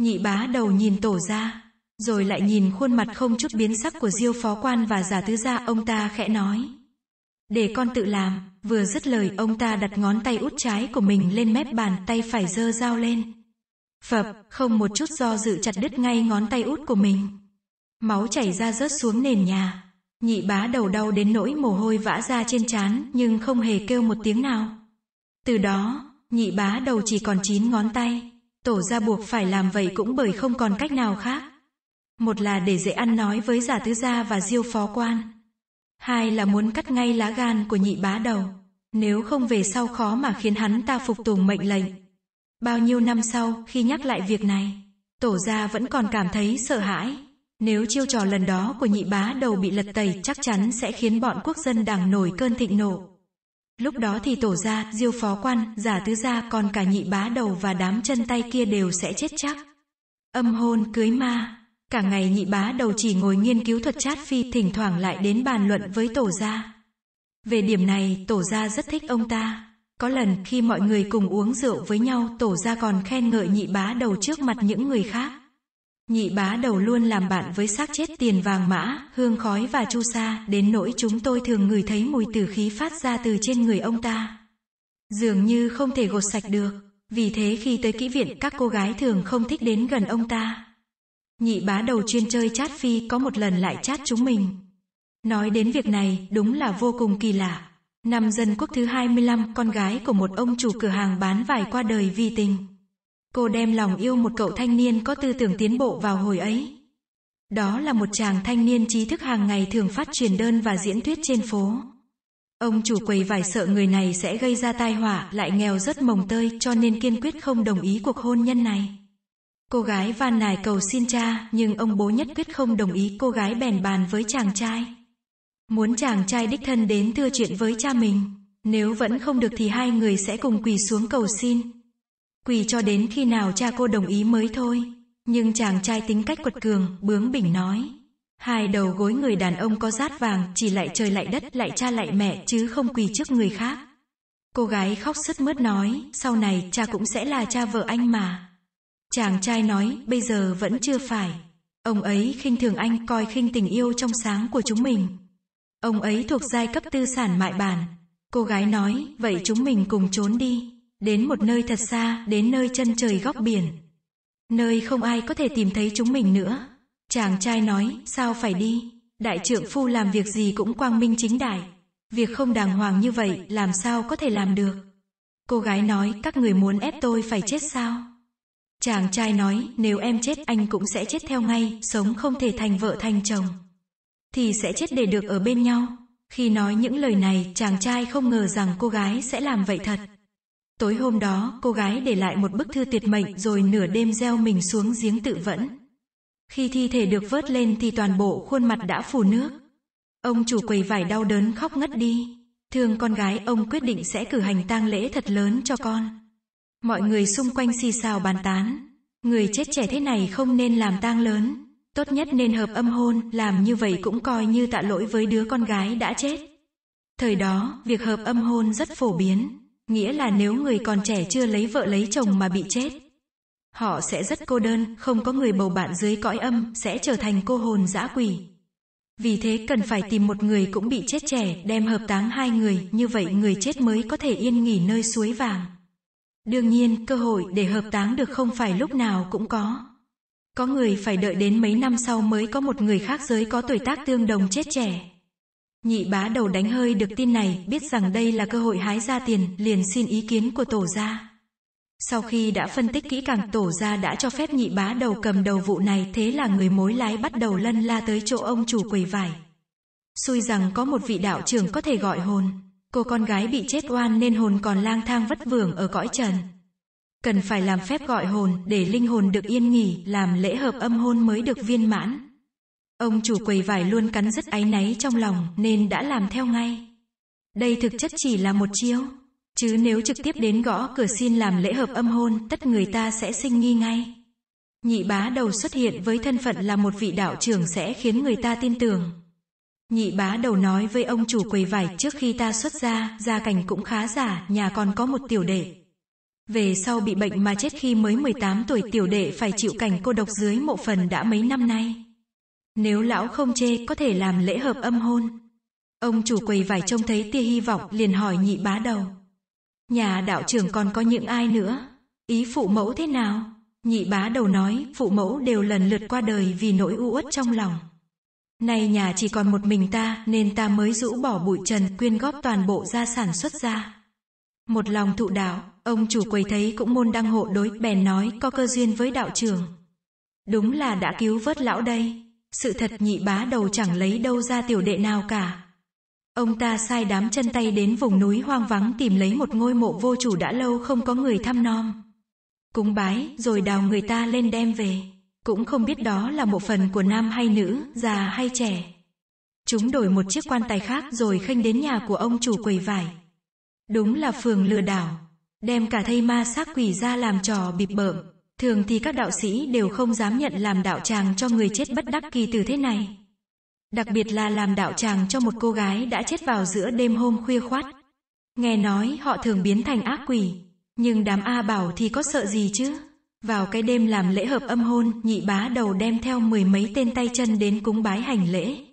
Nhị bá đầu nhìn tổ ra, rồi lại nhìn khuôn mặt không chút biến sắc của diêu phó quan và giả tứ gia ông ta khẽ nói. Để con tự làm, vừa dứt lời ông ta đặt ngón tay út trái của mình lên mép bàn tay phải dơ dao lên. Phập, không một chút do dự chặt đứt ngay ngón tay út của mình. Máu chảy ra rớt xuống nền nhà. Nhị bá đầu đau đến nỗi mồ hôi vã ra trên trán nhưng không hề kêu một tiếng nào. Từ đó, nhị bá đầu chỉ còn chín ngón tay. Tổ ra buộc phải làm vậy cũng bởi không còn cách nào khác. Một là để dễ ăn nói với giả tứ gia và diêu phó quan. Hai là muốn cắt ngay lá gan của nhị bá đầu. Nếu không về sau khó mà khiến hắn ta phục tùng mệnh lệnh. Bao nhiêu năm sau, khi nhắc lại việc này, tổ gia vẫn còn cảm thấy sợ hãi. Nếu chiêu trò lần đó của nhị bá đầu bị lật tẩy chắc chắn sẽ khiến bọn quốc dân đảng nổi cơn thịnh nộ. Lúc đó thì tổ gia, diêu phó quan, giả tứ gia còn cả nhị bá đầu và đám chân tay kia đều sẽ chết chắc. Âm hôn, cưới ma. Cả ngày nhị bá đầu chỉ ngồi nghiên cứu thuật chát phi thỉnh thoảng lại đến bàn luận với tổ gia. Về điểm này, tổ gia rất thích ông ta. Có lần khi mọi người cùng uống rượu với nhau tổ ra còn khen ngợi nhị bá đầu trước mặt những người khác. Nhị bá đầu luôn làm bạn với xác chết tiền vàng mã, hương khói và chu sa, đến nỗi chúng tôi thường ngửi thấy mùi tử khí phát ra từ trên người ông ta. Dường như không thể gột sạch được, vì thế khi tới kỹ viện các cô gái thường không thích đến gần ông ta. Nhị bá đầu chuyên chơi chát phi có một lần lại chát chúng mình. Nói đến việc này đúng là vô cùng kỳ lạ, Năm dân quốc thứ 25, con gái của một ông chủ cửa hàng bán vải qua đời vì tình. Cô đem lòng yêu một cậu thanh niên có tư tưởng tiến bộ vào hồi ấy. Đó là một chàng thanh niên trí thức hàng ngày thường phát truyền đơn và diễn thuyết trên phố. Ông chủ quầy vải sợ người này sẽ gây ra tai họa, lại nghèo rất mồng tơi, cho nên kiên quyết không đồng ý cuộc hôn nhân này. Cô gái van nài cầu xin cha, nhưng ông bố nhất quyết không đồng ý, cô gái bèn bàn với chàng trai. Muốn chàng trai đích thân đến thưa chuyện với cha mình. Nếu vẫn không được thì hai người sẽ cùng quỳ xuống cầu xin. Quỳ cho đến khi nào cha cô đồng ý mới thôi. Nhưng chàng trai tính cách quật cường, bướng bỉnh nói. Hai đầu gối người đàn ông có rát vàng, chỉ lại trời lại đất, lại cha lại mẹ, chứ không quỳ trước người khác. Cô gái khóc sứt mướt nói, sau này cha cũng sẽ là cha vợ anh mà. Chàng trai nói, bây giờ vẫn chưa phải. Ông ấy khinh thường anh coi khinh tình yêu trong sáng của chúng mình. Ông ấy thuộc giai cấp tư sản mại bản. Cô gái nói, vậy chúng mình cùng trốn đi. Đến một nơi thật xa, đến nơi chân trời góc biển. Nơi không ai có thể tìm thấy chúng mình nữa. Chàng trai nói, sao phải đi? Đại trưởng phu làm việc gì cũng quang minh chính đại. Việc không đàng hoàng như vậy, làm sao có thể làm được? Cô gái nói, các người muốn ép tôi phải chết sao? Chàng trai nói, nếu em chết anh cũng sẽ chết theo ngay, sống không thể thành vợ thành chồng thì sẽ chết để được ở bên nhau. Khi nói những lời này, chàng trai không ngờ rằng cô gái sẽ làm vậy thật. Tối hôm đó, cô gái để lại một bức thư tuyệt mệnh rồi nửa đêm gieo mình xuống giếng tự vẫn. Khi thi thể được vớt lên thì toàn bộ khuôn mặt đã phủ nước. Ông chủ quầy vải đau đớn khóc ngất đi. Thương con gái, ông quyết định sẽ cử hành tang lễ thật lớn cho con. Mọi người xung quanh xì xào bàn tán. Người chết trẻ thế này không nên làm tang lớn. Tốt nhất nên hợp âm hôn, làm như vậy cũng coi như tạ lỗi với đứa con gái đã chết. Thời đó, việc hợp âm hôn rất phổ biến, nghĩa là nếu người còn trẻ chưa lấy vợ lấy chồng mà bị chết, họ sẽ rất cô đơn, không có người bầu bạn dưới cõi âm, sẽ trở thành cô hồn dã quỷ. Vì thế cần phải tìm một người cũng bị chết trẻ, đem hợp táng hai người, như vậy người chết mới có thể yên nghỉ nơi suối vàng. Đương nhiên, cơ hội để hợp táng được không phải lúc nào cũng có. Có người phải đợi đến mấy năm sau mới có một người khác giới có tuổi tác tương đồng chết trẻ. Nhị bá đầu đánh hơi được tin này, biết rằng đây là cơ hội hái ra tiền, liền xin ý kiến của tổ gia. Sau khi đã phân tích kỹ càng tổ gia đã cho phép nhị bá đầu cầm đầu vụ này, thế là người mối lái bắt đầu lân la tới chỗ ông chủ quầy vải. Xui rằng có một vị đạo trưởng có thể gọi hồn. Cô con gái bị chết oan nên hồn còn lang thang vất vưởng ở cõi trần cần phải làm phép gọi hồn để linh hồn được yên nghỉ, làm lễ hợp âm hôn mới được viên mãn. Ông chủ quầy vải luôn cắn rất áy náy trong lòng nên đã làm theo ngay. Đây thực chất chỉ là một chiêu. Chứ nếu trực tiếp đến gõ cửa xin làm lễ hợp âm hôn, tất người ta sẽ sinh nghi ngay. Nhị bá đầu xuất hiện với thân phận là một vị đạo trưởng sẽ khiến người ta tin tưởng. Nhị bá đầu nói với ông chủ quầy vải trước khi ta xuất ra, gia cảnh cũng khá giả, nhà còn có một tiểu đệ. Về sau bị bệnh mà chết khi mới 18 tuổi tiểu đệ phải chịu cảnh cô độc dưới mộ phần đã mấy năm nay. Nếu lão không chê có thể làm lễ hợp âm hôn. Ông chủ quầy vải trông thấy tia hy vọng liền hỏi nhị bá đầu. Nhà đạo trưởng còn có những ai nữa? Ý phụ mẫu thế nào? Nhị bá đầu nói phụ mẫu đều lần lượt qua đời vì nỗi u uất trong lòng. Nay nhà chỉ còn một mình ta nên ta mới rũ bỏ bụi trần quyên góp toàn bộ gia sản xuất ra. Một lòng thụ đạo, ông chủ quầy thấy cũng môn đăng hộ đối, bèn nói có cơ duyên với đạo trưởng. Đúng là đã cứu vớt lão đây. Sự thật nhị bá đầu chẳng lấy đâu ra tiểu đệ nào cả. Ông ta sai đám chân tay đến vùng núi hoang vắng tìm lấy một ngôi mộ vô chủ đã lâu không có người thăm nom. Cúng bái, rồi đào người ta lên đem về. Cũng không biết đó là một phần của nam hay nữ, già hay trẻ. Chúng đổi một chiếc quan tài khác rồi khênh đến nhà của ông chủ quầy vải. Đúng là phường lừa đảo, đem cả thây ma sát quỷ ra làm trò bịp bợm. Thường thì các đạo sĩ đều không dám nhận làm đạo tràng cho người chết bất đắc kỳ từ thế này. Đặc biệt là làm đạo tràng cho một cô gái đã chết vào giữa đêm hôm khuya khoát. Nghe nói họ thường biến thành ác quỷ, nhưng đám A bảo thì có sợ gì chứ? Vào cái đêm làm lễ hợp âm hôn, nhị bá đầu đem theo mười mấy tên tay chân đến cúng bái hành lễ.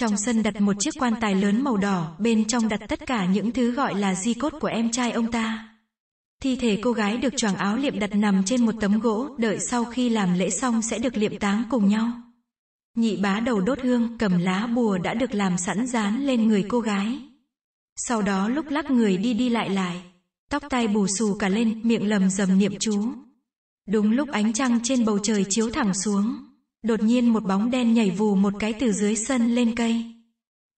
Trong sân đặt một chiếc quan tài lớn màu đỏ, bên trong đặt tất cả những thứ gọi là di cốt của em trai ông ta. Thi thể cô gái được choàng áo liệm đặt nằm trên một tấm gỗ, đợi sau khi làm lễ xong sẽ được liệm táng cùng nhau. Nhị bá đầu đốt hương, cầm lá bùa đã được làm sẵn dán lên người cô gái. Sau đó lúc lắc người đi đi lại lại, tóc tai bù xù cả lên, miệng lầm rầm niệm chú. Đúng lúc ánh trăng trên bầu trời chiếu thẳng xuống, Đột nhiên một bóng đen nhảy vù một cái từ dưới sân lên cây.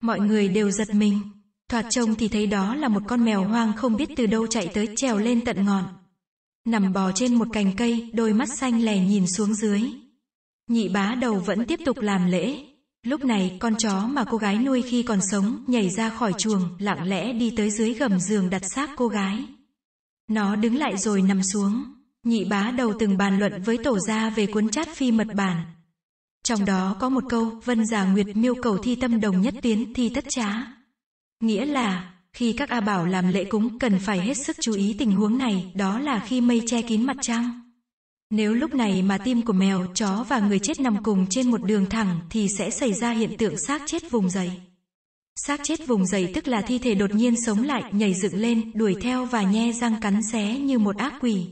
Mọi người đều giật mình. Thoạt trông thì thấy đó là một con mèo hoang không biết từ đâu chạy tới trèo lên tận ngọn. Nằm bò trên một cành cây, đôi mắt xanh lè nhìn xuống dưới. Nhị bá đầu vẫn tiếp tục làm lễ. Lúc này, con chó mà cô gái nuôi khi còn sống, nhảy ra khỏi chuồng, lặng lẽ đi tới dưới gầm giường đặt xác cô gái. Nó đứng lại rồi nằm xuống. Nhị bá đầu từng bàn luận với tổ gia về cuốn chát phi mật bản, trong đó có một câu, vân già nguyệt miêu cầu thi tâm đồng nhất tiến thi tất trá. Nghĩa là, khi các A Bảo làm lễ cúng cần phải hết sức chú ý tình huống này, đó là khi mây che kín mặt trăng. Nếu lúc này mà tim của mèo, chó và người chết nằm cùng trên một đường thẳng thì sẽ xảy ra hiện tượng xác chết vùng dậy. Xác chết vùng dậy tức là thi thể đột nhiên sống lại, nhảy dựng lên, đuổi theo và nhe răng cắn xé như một ác quỷ.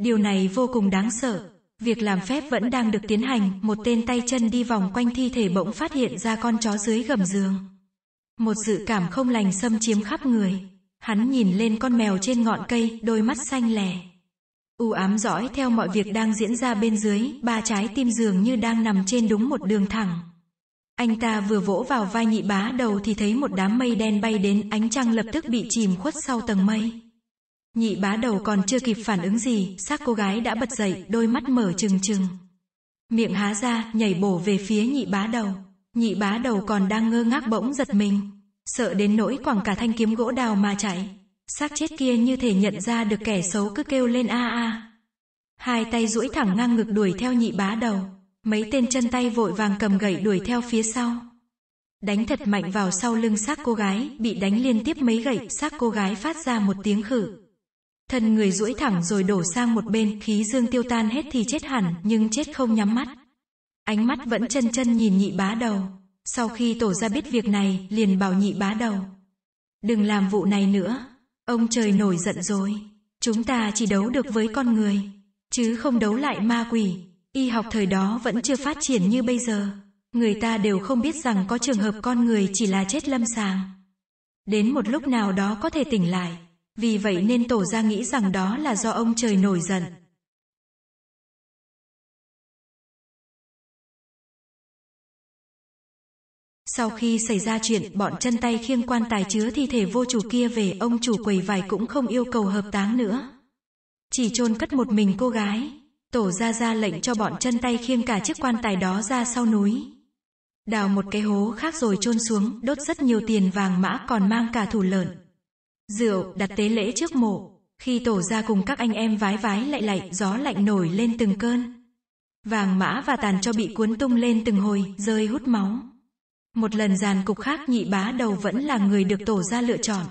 Điều này vô cùng đáng sợ, Việc làm phép vẫn đang được tiến hành, một tên tay chân đi vòng quanh thi thể bỗng phát hiện ra con chó dưới gầm giường. Một dự cảm không lành xâm chiếm khắp người. Hắn nhìn lên con mèo trên ngọn cây, đôi mắt xanh lẻ. U ám dõi theo mọi việc đang diễn ra bên dưới, ba trái tim giường như đang nằm trên đúng một đường thẳng. Anh ta vừa vỗ vào vai nhị bá đầu thì thấy một đám mây đen bay đến, ánh trăng lập tức bị chìm khuất sau tầng mây. Nhị bá đầu còn chưa kịp phản ứng gì, xác cô gái đã bật dậy, đôi mắt mở trừng trừng. Miệng há ra, nhảy bổ về phía nhị bá đầu. Nhị bá đầu còn đang ngơ ngác bỗng giật mình. Sợ đến nỗi quẳng cả thanh kiếm gỗ đào mà chạy. xác chết kia như thể nhận ra được kẻ xấu cứ kêu lên a a. Hai tay duỗi thẳng ngang ngực đuổi theo nhị bá đầu. Mấy tên chân tay vội vàng cầm gậy đuổi theo phía sau. Đánh thật mạnh vào sau lưng xác cô gái, bị đánh liên tiếp mấy gậy, xác cô gái phát ra một tiếng khử. Thân người duỗi thẳng rồi đổ sang một bên, khí dương tiêu tan hết thì chết hẳn, nhưng chết không nhắm mắt. Ánh mắt vẫn chân chân nhìn nhị bá đầu. Sau khi tổ ra biết việc này, liền bảo nhị bá đầu. Đừng làm vụ này nữa. Ông trời nổi giận rồi. Chúng ta chỉ đấu được với con người, chứ không đấu lại ma quỷ. Y học thời đó vẫn chưa phát triển như bây giờ. Người ta đều không biết rằng có trường hợp con người chỉ là chết lâm sàng. Đến một lúc nào đó có thể tỉnh lại, vì vậy nên tổ gia nghĩ rằng đó là do ông trời nổi giận. Sau khi xảy ra chuyện, bọn chân tay khiêng quan tài chứa thi thể vô chủ kia về, ông chủ quầy vải cũng không yêu cầu hợp táng nữa. Chỉ chôn cất một mình cô gái. Tổ ra ra lệnh cho bọn chân tay khiêng cả chiếc quan tài đó ra sau núi. Đào một cái hố khác rồi chôn xuống, đốt rất nhiều tiền vàng mã còn mang cả thủ lợn rượu, đặt tế lễ trước mộ. Khi tổ ra cùng các anh em vái vái lạy lạy, gió lạnh nổi lên từng cơn. Vàng mã và tàn cho bị cuốn tung lên từng hồi, rơi hút máu. Một lần giàn cục khác nhị bá đầu vẫn là người được tổ ra lựa chọn.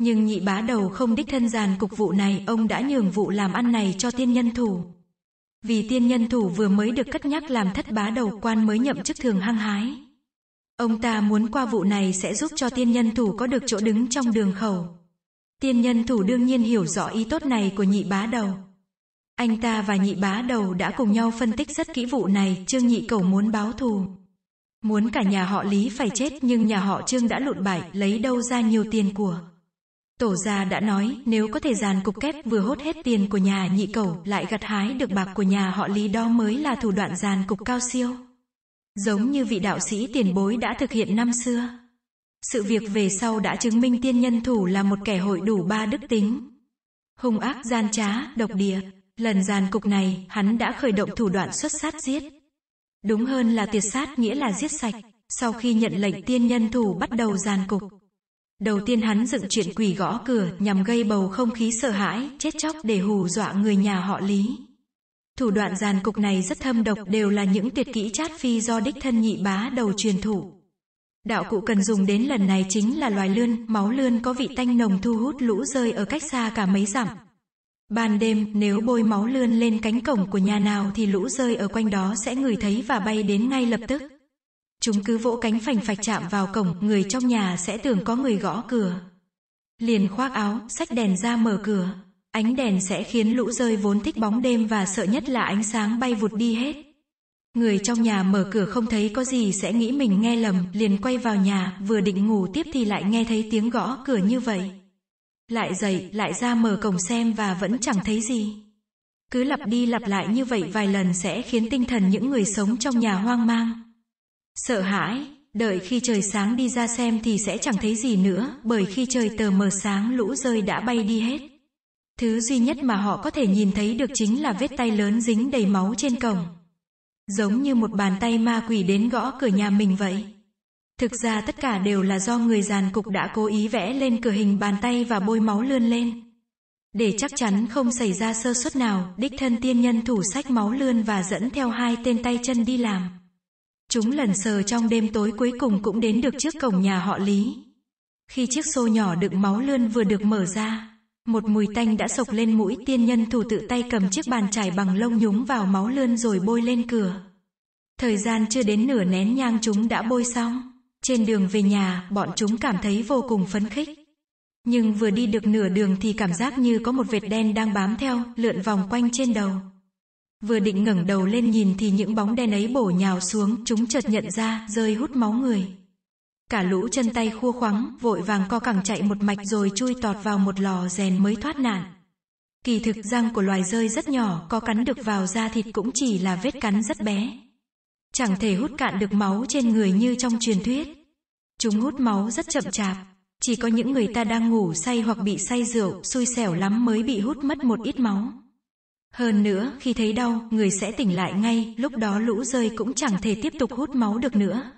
Nhưng nhị bá đầu không đích thân giàn cục vụ này, ông đã nhường vụ làm ăn này cho tiên nhân thủ. Vì tiên nhân thủ vừa mới được cất nhắc làm thất bá đầu quan mới nhậm chức thường hăng hái. Ông ta muốn qua vụ này sẽ giúp cho tiên nhân thủ có được chỗ đứng trong đường khẩu. Tiên nhân thủ đương nhiên hiểu rõ ý tốt này của nhị bá đầu. Anh ta và nhị bá đầu đã cùng nhau phân tích rất kỹ vụ này, Trương Nhị Cầu muốn báo thù. Muốn cả nhà họ Lý phải chết nhưng nhà họ Trương đã lụn bại, lấy đâu ra nhiều tiền của. Tổ gia đã nói, nếu có thể dàn cục kép vừa hốt hết tiền của nhà nhị cầu, lại gặt hái được bạc của nhà họ Lý đó mới là thủ đoạn dàn cục cao siêu. Giống như vị đạo sĩ tiền bối đã thực hiện năm xưa. Sự việc về sau đã chứng minh tiên nhân thủ là một kẻ hội đủ ba đức tính. Hung ác gian trá, độc địa. Lần giàn cục này, hắn đã khởi động thủ đoạn xuất sát giết. Đúng hơn là tuyệt sát nghĩa là giết sạch. Sau khi nhận lệnh tiên nhân thủ bắt đầu giàn cục. Đầu tiên hắn dựng chuyện quỷ gõ cửa nhằm gây bầu không khí sợ hãi, chết chóc để hù dọa người nhà họ Lý. Thủ đoạn giàn cục này rất thâm độc đều là những tuyệt kỹ chát phi do đích thân nhị bá đầu truyền thủ. Đạo cụ cần dùng đến lần này chính là loài lươn, máu lươn có vị tanh nồng thu hút lũ rơi ở cách xa cả mấy dặm. Ban đêm, nếu bôi máu lươn lên cánh cổng của nhà nào thì lũ rơi ở quanh đó sẽ ngửi thấy và bay đến ngay lập tức. Chúng cứ vỗ cánh phành phạch chạm vào cổng, người trong nhà sẽ tưởng có người gõ cửa. Liền khoác áo, xách đèn ra mở cửa. Ánh đèn sẽ khiến lũ rơi vốn thích bóng đêm và sợ nhất là ánh sáng bay vụt đi hết. Người trong nhà mở cửa không thấy có gì sẽ nghĩ mình nghe lầm, liền quay vào nhà, vừa định ngủ tiếp thì lại nghe thấy tiếng gõ cửa như vậy. Lại dậy, lại ra mở cổng xem và vẫn chẳng thấy gì. Cứ lặp đi lặp lại như vậy vài lần sẽ khiến tinh thần những người sống trong nhà hoang mang. Sợ hãi, đợi khi trời sáng đi ra xem thì sẽ chẳng thấy gì nữa, bởi khi trời tờ mờ sáng lũ rơi đã bay đi hết. Thứ duy nhất mà họ có thể nhìn thấy được chính là vết tay lớn dính đầy máu trên cổng. Giống như một bàn tay ma quỷ đến gõ cửa nhà mình vậy. Thực ra tất cả đều là do người giàn cục đã cố ý vẽ lên cửa hình bàn tay và bôi máu lươn lên. Để chắc chắn không xảy ra sơ suất nào, đích thân tiên nhân thủ sách máu lươn và dẫn theo hai tên tay chân đi làm. Chúng lần sờ trong đêm tối cuối cùng cũng đến được trước cổng nhà họ Lý. Khi chiếc xô nhỏ đựng máu lươn vừa được mở ra, một mùi tanh đã sộc lên mũi tiên nhân thủ tự tay cầm chiếc bàn chải bằng lông nhúng vào máu lươn rồi bôi lên cửa. Thời gian chưa đến nửa nén nhang chúng đã bôi xong. Trên đường về nhà, bọn chúng cảm thấy vô cùng phấn khích. Nhưng vừa đi được nửa đường thì cảm giác như có một vệt đen đang bám theo, lượn vòng quanh trên đầu. Vừa định ngẩng đầu lên nhìn thì những bóng đen ấy bổ nhào xuống, chúng chợt nhận ra, rơi hút máu người. Cả lũ chân tay khua khoắng, vội vàng co cẳng chạy một mạch rồi chui tọt vào một lò rèn mới thoát nạn. Kỳ thực răng của loài rơi rất nhỏ, có cắn được vào da thịt cũng chỉ là vết cắn rất bé. Chẳng thể hút cạn được máu trên người như trong truyền thuyết. Chúng hút máu rất chậm chạp. Chỉ có những người ta đang ngủ say hoặc bị say rượu, xui xẻo lắm mới bị hút mất một ít máu. Hơn nữa, khi thấy đau, người sẽ tỉnh lại ngay, lúc đó lũ rơi cũng chẳng thể tiếp tục hút máu được nữa.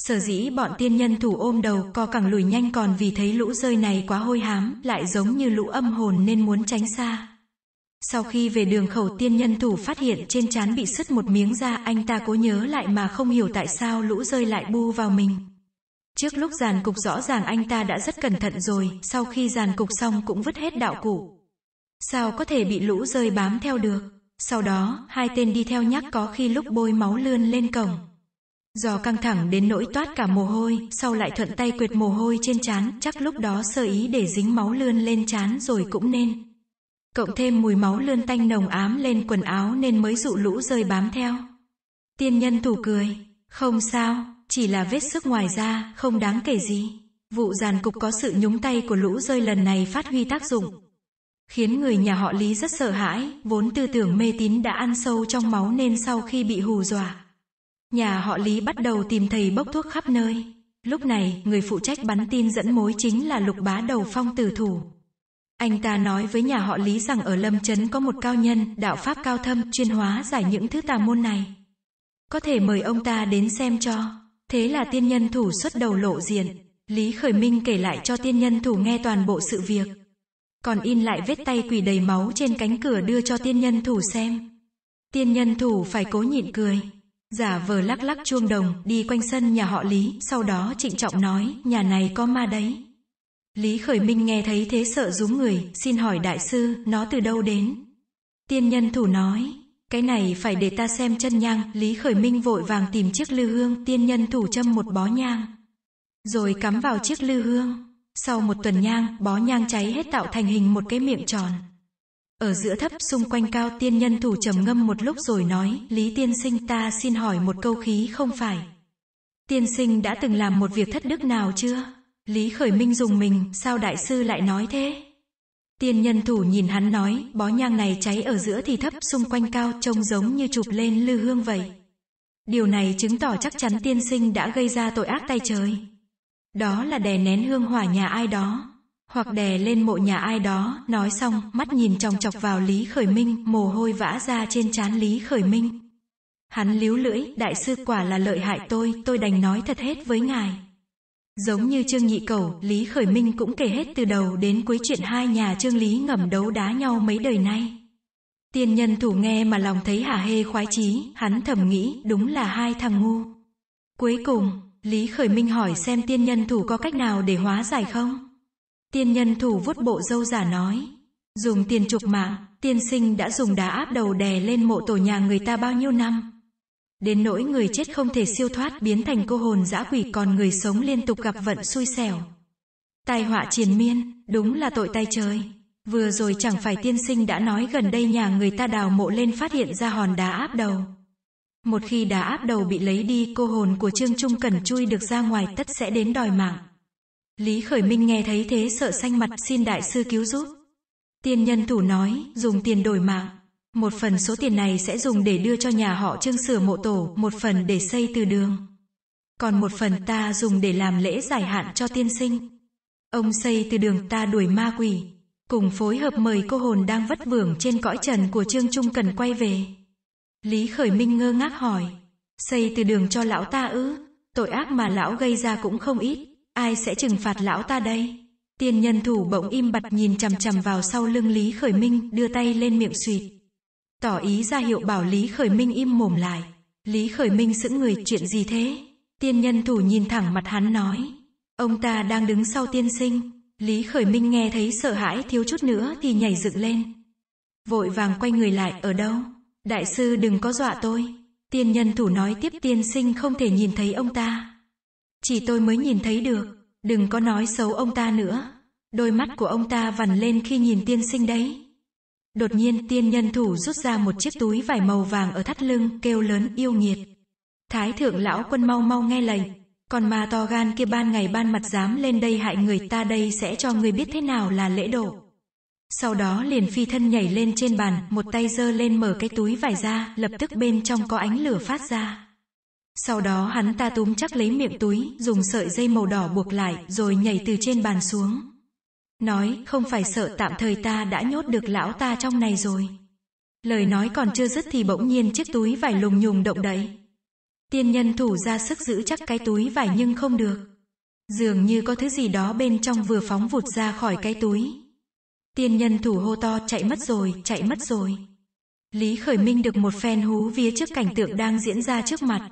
Sở dĩ bọn tiên nhân thủ ôm đầu co cẳng lùi nhanh còn vì thấy lũ rơi này quá hôi hám, lại giống như lũ âm hồn nên muốn tránh xa. Sau khi về đường khẩu tiên nhân thủ phát hiện trên trán bị sứt một miếng da anh ta cố nhớ lại mà không hiểu tại sao lũ rơi lại bu vào mình. Trước lúc giàn cục rõ ràng anh ta đã rất cẩn thận rồi, sau khi giàn cục xong cũng vứt hết đạo cụ. Sao có thể bị lũ rơi bám theo được? Sau đó, hai tên đi theo nhắc có khi lúc bôi máu lươn lên cổng do căng thẳng đến nỗi toát cả mồ hôi, sau lại thuận tay quệt mồ hôi trên chán, chắc lúc đó sơ ý để dính máu lươn lên chán rồi cũng nên. Cộng thêm mùi máu lươn tanh nồng ám lên quần áo nên mới dụ lũ rơi bám theo. Tiên nhân tủ cười, không sao, chỉ là vết sức ngoài da, không đáng kể gì. Vụ giàn cục có sự nhúng tay của lũ rơi lần này phát huy tác dụng. Khiến người nhà họ Lý rất sợ hãi, vốn tư tưởng mê tín đã ăn sâu trong máu nên sau khi bị hù dọa, Nhà họ Lý bắt đầu tìm thầy bốc thuốc khắp nơi. Lúc này, người phụ trách bắn tin dẫn mối chính là Lục Bá Đầu Phong tử thủ. Anh ta nói với nhà họ Lý rằng ở Lâm Trấn có một cao nhân, đạo Pháp cao thâm, chuyên hóa giải những thứ tà môn này. Có thể mời ông ta đến xem cho. Thế là tiên nhân thủ xuất đầu lộ diện. Lý Khởi Minh kể lại cho tiên nhân thủ nghe toàn bộ sự việc. Còn in lại vết tay quỷ đầy máu trên cánh cửa đưa cho tiên nhân thủ xem. Tiên nhân thủ phải cố nhịn cười. Giả vờ lắc lắc chuông đồng, đi quanh sân nhà họ Lý, sau đó trịnh trọng nói, nhà này có ma đấy. Lý Khởi Minh nghe thấy thế sợ rúm người, xin hỏi đại sư, nó từ đâu đến? Tiên nhân thủ nói, cái này phải để ta xem chân nhang, Lý Khởi Minh vội vàng tìm chiếc lư hương, tiên nhân thủ châm một bó nhang. Rồi cắm vào chiếc lư hương. Sau một tuần nhang, bó nhang cháy hết tạo thành hình một cái miệng tròn. Ở giữa thấp xung quanh cao tiên nhân thủ trầm ngâm một lúc rồi nói, Lý tiên sinh ta xin hỏi một câu khí không phải. Tiên sinh đã từng làm một việc thất đức nào chưa? Lý khởi minh dùng mình, sao đại sư lại nói thế? Tiên nhân thủ nhìn hắn nói, bó nhang này cháy ở giữa thì thấp xung quanh cao trông giống như chụp lên lư hương vậy. Điều này chứng tỏ chắc chắn tiên sinh đã gây ra tội ác tay trời. Đó là đè nén hương hỏa nhà ai đó hoặc đè lên mộ nhà ai đó, nói xong, mắt nhìn chòng chọc vào Lý Khởi Minh, mồ hôi vã ra trên trán Lý Khởi Minh. Hắn líu lưỡi, đại sư quả là lợi hại tôi, tôi đành nói thật hết với ngài. Giống như Trương Nhị Cầu, Lý Khởi Minh cũng kể hết từ đầu đến cuối chuyện hai nhà Trương Lý ngầm đấu đá nhau mấy đời nay. Tiên nhân thủ nghe mà lòng thấy hả hê khoái chí, hắn thầm nghĩ đúng là hai thằng ngu. Cuối cùng, Lý Khởi Minh hỏi xem tiên nhân thủ có cách nào để hóa giải không? Tiên nhân thủ vút bộ dâu giả nói. Dùng tiền trục mạng, tiên sinh đã dùng đá áp đầu đè lên mộ tổ nhà người ta bao nhiêu năm. Đến nỗi người chết không thể siêu thoát biến thành cô hồn dã quỷ còn người sống liên tục gặp vận xui xẻo. Tai họa triền miên, đúng là tội tay trời. Vừa rồi chẳng phải tiên sinh đã nói gần đây nhà người ta đào mộ lên phát hiện ra hòn đá áp đầu. Một khi đá áp đầu bị lấy đi cô hồn của Trương Trung Cẩn chui được ra ngoài tất sẽ đến đòi mạng. Lý Khởi Minh nghe thấy thế sợ xanh mặt xin đại sư cứu giúp. Tiên nhân thủ nói, dùng tiền đổi mạng. Một phần số tiền này sẽ dùng để đưa cho nhà họ trương sửa mộ tổ, một phần để xây từ đường. Còn một phần ta dùng để làm lễ giải hạn cho tiên sinh. Ông xây từ đường ta đuổi ma quỷ. Cùng phối hợp mời cô hồn đang vất vưởng trên cõi trần của Trương Trung Cần quay về. Lý Khởi Minh ngơ ngác hỏi. Xây từ đường cho lão ta ư, tội ác mà lão gây ra cũng không ít. Ai sẽ trừng phạt lão ta đây? tiên nhân thủ bỗng im bặt nhìn chằm chằm vào sau lưng Lý Khởi Minh, đưa tay lên miệng suyệt. Tỏ ý ra hiệu bảo Lý Khởi Minh im mồm lại. Lý Khởi Minh sững người chuyện gì thế? Tiên nhân thủ nhìn thẳng mặt hắn nói. Ông ta đang đứng sau tiên sinh. Lý Khởi Minh nghe thấy sợ hãi thiếu chút nữa thì nhảy dựng lên. Vội vàng quay người lại ở đâu? Đại sư đừng có dọa tôi. Tiên nhân thủ nói tiếp tiên sinh không thể nhìn thấy ông ta. Chỉ tôi mới nhìn thấy được, đừng có nói xấu ông ta nữa. Đôi mắt của ông ta vằn lên khi nhìn tiên sinh đấy. Đột nhiên tiên nhân thủ rút ra một chiếc túi vải màu vàng ở thắt lưng, kêu lớn yêu nghiệt. Thái thượng lão quân mau mau nghe lệnh, còn mà to gan kia ban ngày ban mặt dám lên đây hại người ta đây sẽ cho người biết thế nào là lễ độ. Sau đó liền phi thân nhảy lên trên bàn, một tay giơ lên mở cái túi vải ra, lập tức bên trong có ánh lửa phát ra. Sau đó hắn ta túm chắc lấy miệng túi, dùng sợi dây màu đỏ buộc lại, rồi nhảy từ trên bàn xuống. Nói, không phải sợ tạm thời ta đã nhốt được lão ta trong này rồi. Lời nói còn chưa dứt thì bỗng nhiên chiếc túi vải lùng nhùng động đậy. Tiên nhân thủ ra sức giữ chắc cái túi vải nhưng không được. Dường như có thứ gì đó bên trong vừa phóng vụt ra khỏi cái túi. Tiên nhân thủ hô to chạy mất rồi, chạy mất rồi. Lý Khởi Minh được một phen hú vía trước cảnh tượng đang diễn ra trước mặt.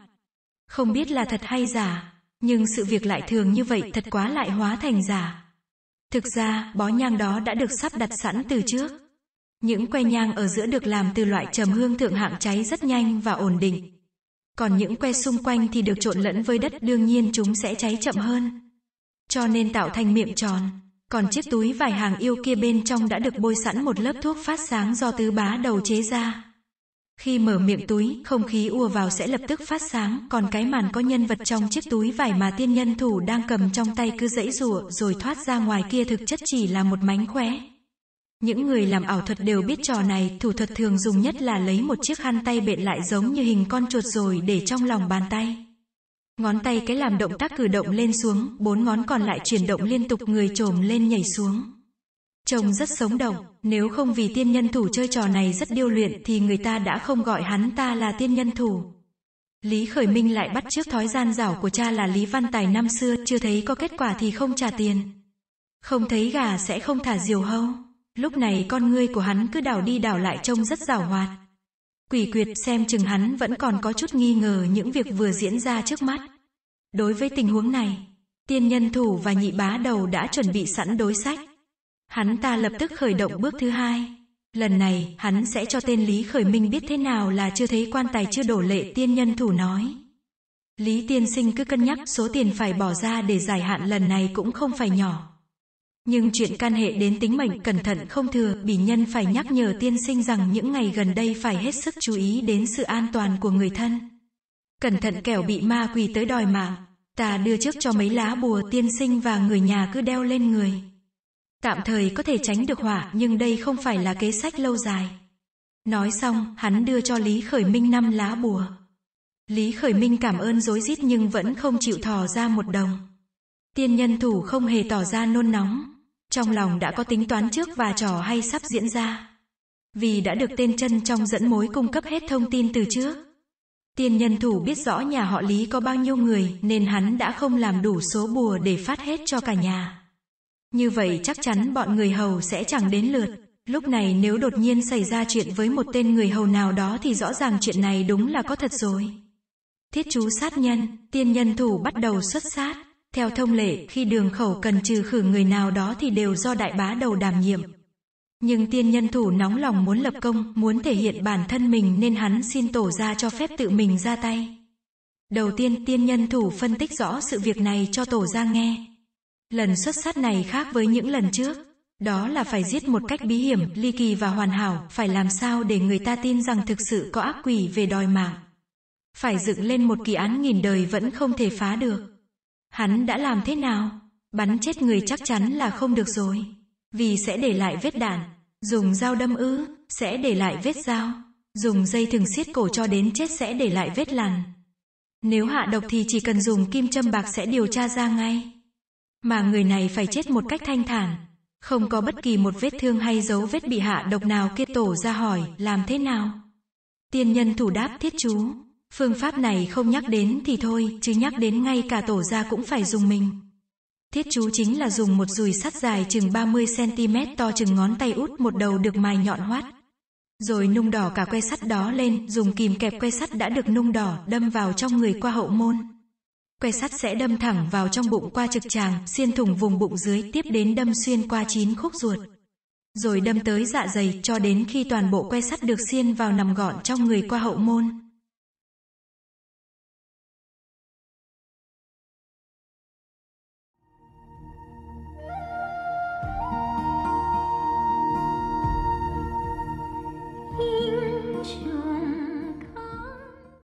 Không biết là thật hay giả, nhưng sự việc lại thường như vậy thật quá lại hóa thành giả. Thực ra, bó nhang đó đã được sắp đặt sẵn từ trước. Những que nhang ở giữa được làm từ loại trầm hương thượng hạng cháy rất nhanh và ổn định. Còn những que xung quanh thì được trộn lẫn với đất đương nhiên chúng sẽ cháy chậm hơn. Cho nên tạo thành miệng tròn. Còn chiếc túi vải hàng yêu kia bên trong đã được bôi sẵn một lớp thuốc phát sáng do tứ bá đầu chế ra. Khi mở miệng túi, không khí ùa vào sẽ lập tức phát sáng, còn cái màn có nhân vật trong chiếc túi vải mà tiên nhân thủ đang cầm trong tay cứ dãy rủa rồi thoát ra ngoài kia thực chất chỉ là một mánh khóe. Những người làm ảo thuật đều biết trò này, thủ thuật thường dùng nhất là lấy một chiếc khăn tay bện lại giống như hình con chuột rồi để trong lòng bàn tay. Ngón tay cái làm động tác cử động lên xuống, bốn ngón còn lại chuyển động liên tục người trồm lên nhảy xuống. Trông rất sống động, nếu không vì tiên nhân thủ chơi trò này rất điêu luyện thì người ta đã không gọi hắn ta là tiên nhân thủ. Lý Khởi Minh lại bắt trước thói gian dảo của cha là Lý Văn Tài năm xưa, chưa thấy có kết quả thì không trả tiền. Không thấy gà sẽ không thả diều hâu. Lúc này con ngươi của hắn cứ đảo đi đảo lại trông rất rảo hoạt. Quỷ quyệt xem chừng hắn vẫn còn có chút nghi ngờ những việc vừa diễn ra trước mắt. Đối với tình huống này, tiên nhân thủ và nhị bá đầu đã chuẩn bị sẵn đối sách. Hắn ta lập tức khởi động bước thứ hai. Lần này, hắn sẽ cho tên Lý Khởi Minh biết thế nào là chưa thấy quan tài chưa đổ lệ tiên nhân thủ nói. Lý tiên sinh cứ cân nhắc số tiền phải bỏ ra để giải hạn lần này cũng không phải nhỏ. Nhưng chuyện can hệ đến tính mệnh cẩn thận không thừa, bỉ nhân phải nhắc nhở tiên sinh rằng những ngày gần đây phải hết sức chú ý đến sự an toàn của người thân. Cẩn thận kẻo bị ma quỷ tới đòi mạng, ta đưa trước cho mấy lá bùa tiên sinh và người nhà cứ đeo lên người. Tạm thời có thể tránh được hỏa, nhưng đây không phải là kế sách lâu dài. Nói xong, hắn đưa cho Lý Khởi Minh năm lá bùa. Lý Khởi Minh cảm ơn dối rít nhưng vẫn không chịu thò ra một đồng. Tiên nhân thủ không hề tỏ ra nôn nóng. Trong lòng đã có tính toán trước và trò hay sắp diễn ra. Vì đã được tên chân trong dẫn mối cung cấp hết thông tin từ trước. Tiên nhân thủ biết rõ nhà họ Lý có bao nhiêu người nên hắn đã không làm đủ số bùa để phát hết cho cả nhà. Như vậy chắc chắn bọn người hầu sẽ chẳng đến lượt. Lúc này nếu đột nhiên xảy ra chuyện với một tên người hầu nào đó thì rõ ràng chuyện này đúng là có thật rồi. Thiết chú sát nhân, tiên nhân thủ bắt đầu xuất sát. Theo thông lệ, khi đường khẩu cần trừ khử người nào đó thì đều do đại bá đầu đảm nhiệm. Nhưng tiên nhân thủ nóng lòng muốn lập công, muốn thể hiện bản thân mình nên hắn xin tổ ra cho phép tự mình ra tay. Đầu tiên tiên nhân thủ phân tích rõ sự việc này cho tổ ra nghe. Lần xuất sát này khác với những lần trước. Đó là phải giết một cách bí hiểm, ly kỳ và hoàn hảo, phải làm sao để người ta tin rằng thực sự có ác quỷ về đòi mạng. Phải dựng lên một kỳ án nghìn đời vẫn không thể phá được. Hắn đã làm thế nào? Bắn chết người chắc chắn là không được rồi. Vì sẽ để lại vết đạn. Dùng dao đâm ư, sẽ để lại vết dao. Dùng dây thừng xiết cổ cho đến chết sẽ để lại vết lằn. Nếu hạ độc thì chỉ cần dùng kim châm bạc sẽ điều tra ra ngay. Mà người này phải chết một cách thanh thản. Không có bất kỳ một vết thương hay dấu vết bị hạ độc nào kia tổ ra hỏi, làm thế nào? Tiên nhân thủ đáp thiết chú. Phương pháp này không nhắc đến thì thôi, chứ nhắc đến ngay cả tổ ra cũng phải dùng mình. Thiết chú chính là dùng một dùi sắt dài chừng 30cm to chừng ngón tay út một đầu được mài nhọn hoắt. Rồi nung đỏ cả que sắt đó lên, dùng kìm kẹp que sắt đã được nung đỏ đâm vào trong người qua hậu môn que sắt sẽ đâm thẳng vào trong bụng qua trực tràng, xuyên thủng vùng bụng dưới, tiếp đến đâm xuyên qua chín khúc ruột. Rồi đâm tới dạ dày cho đến khi toàn bộ que sắt được xiên vào nằm gọn trong người qua hậu môn.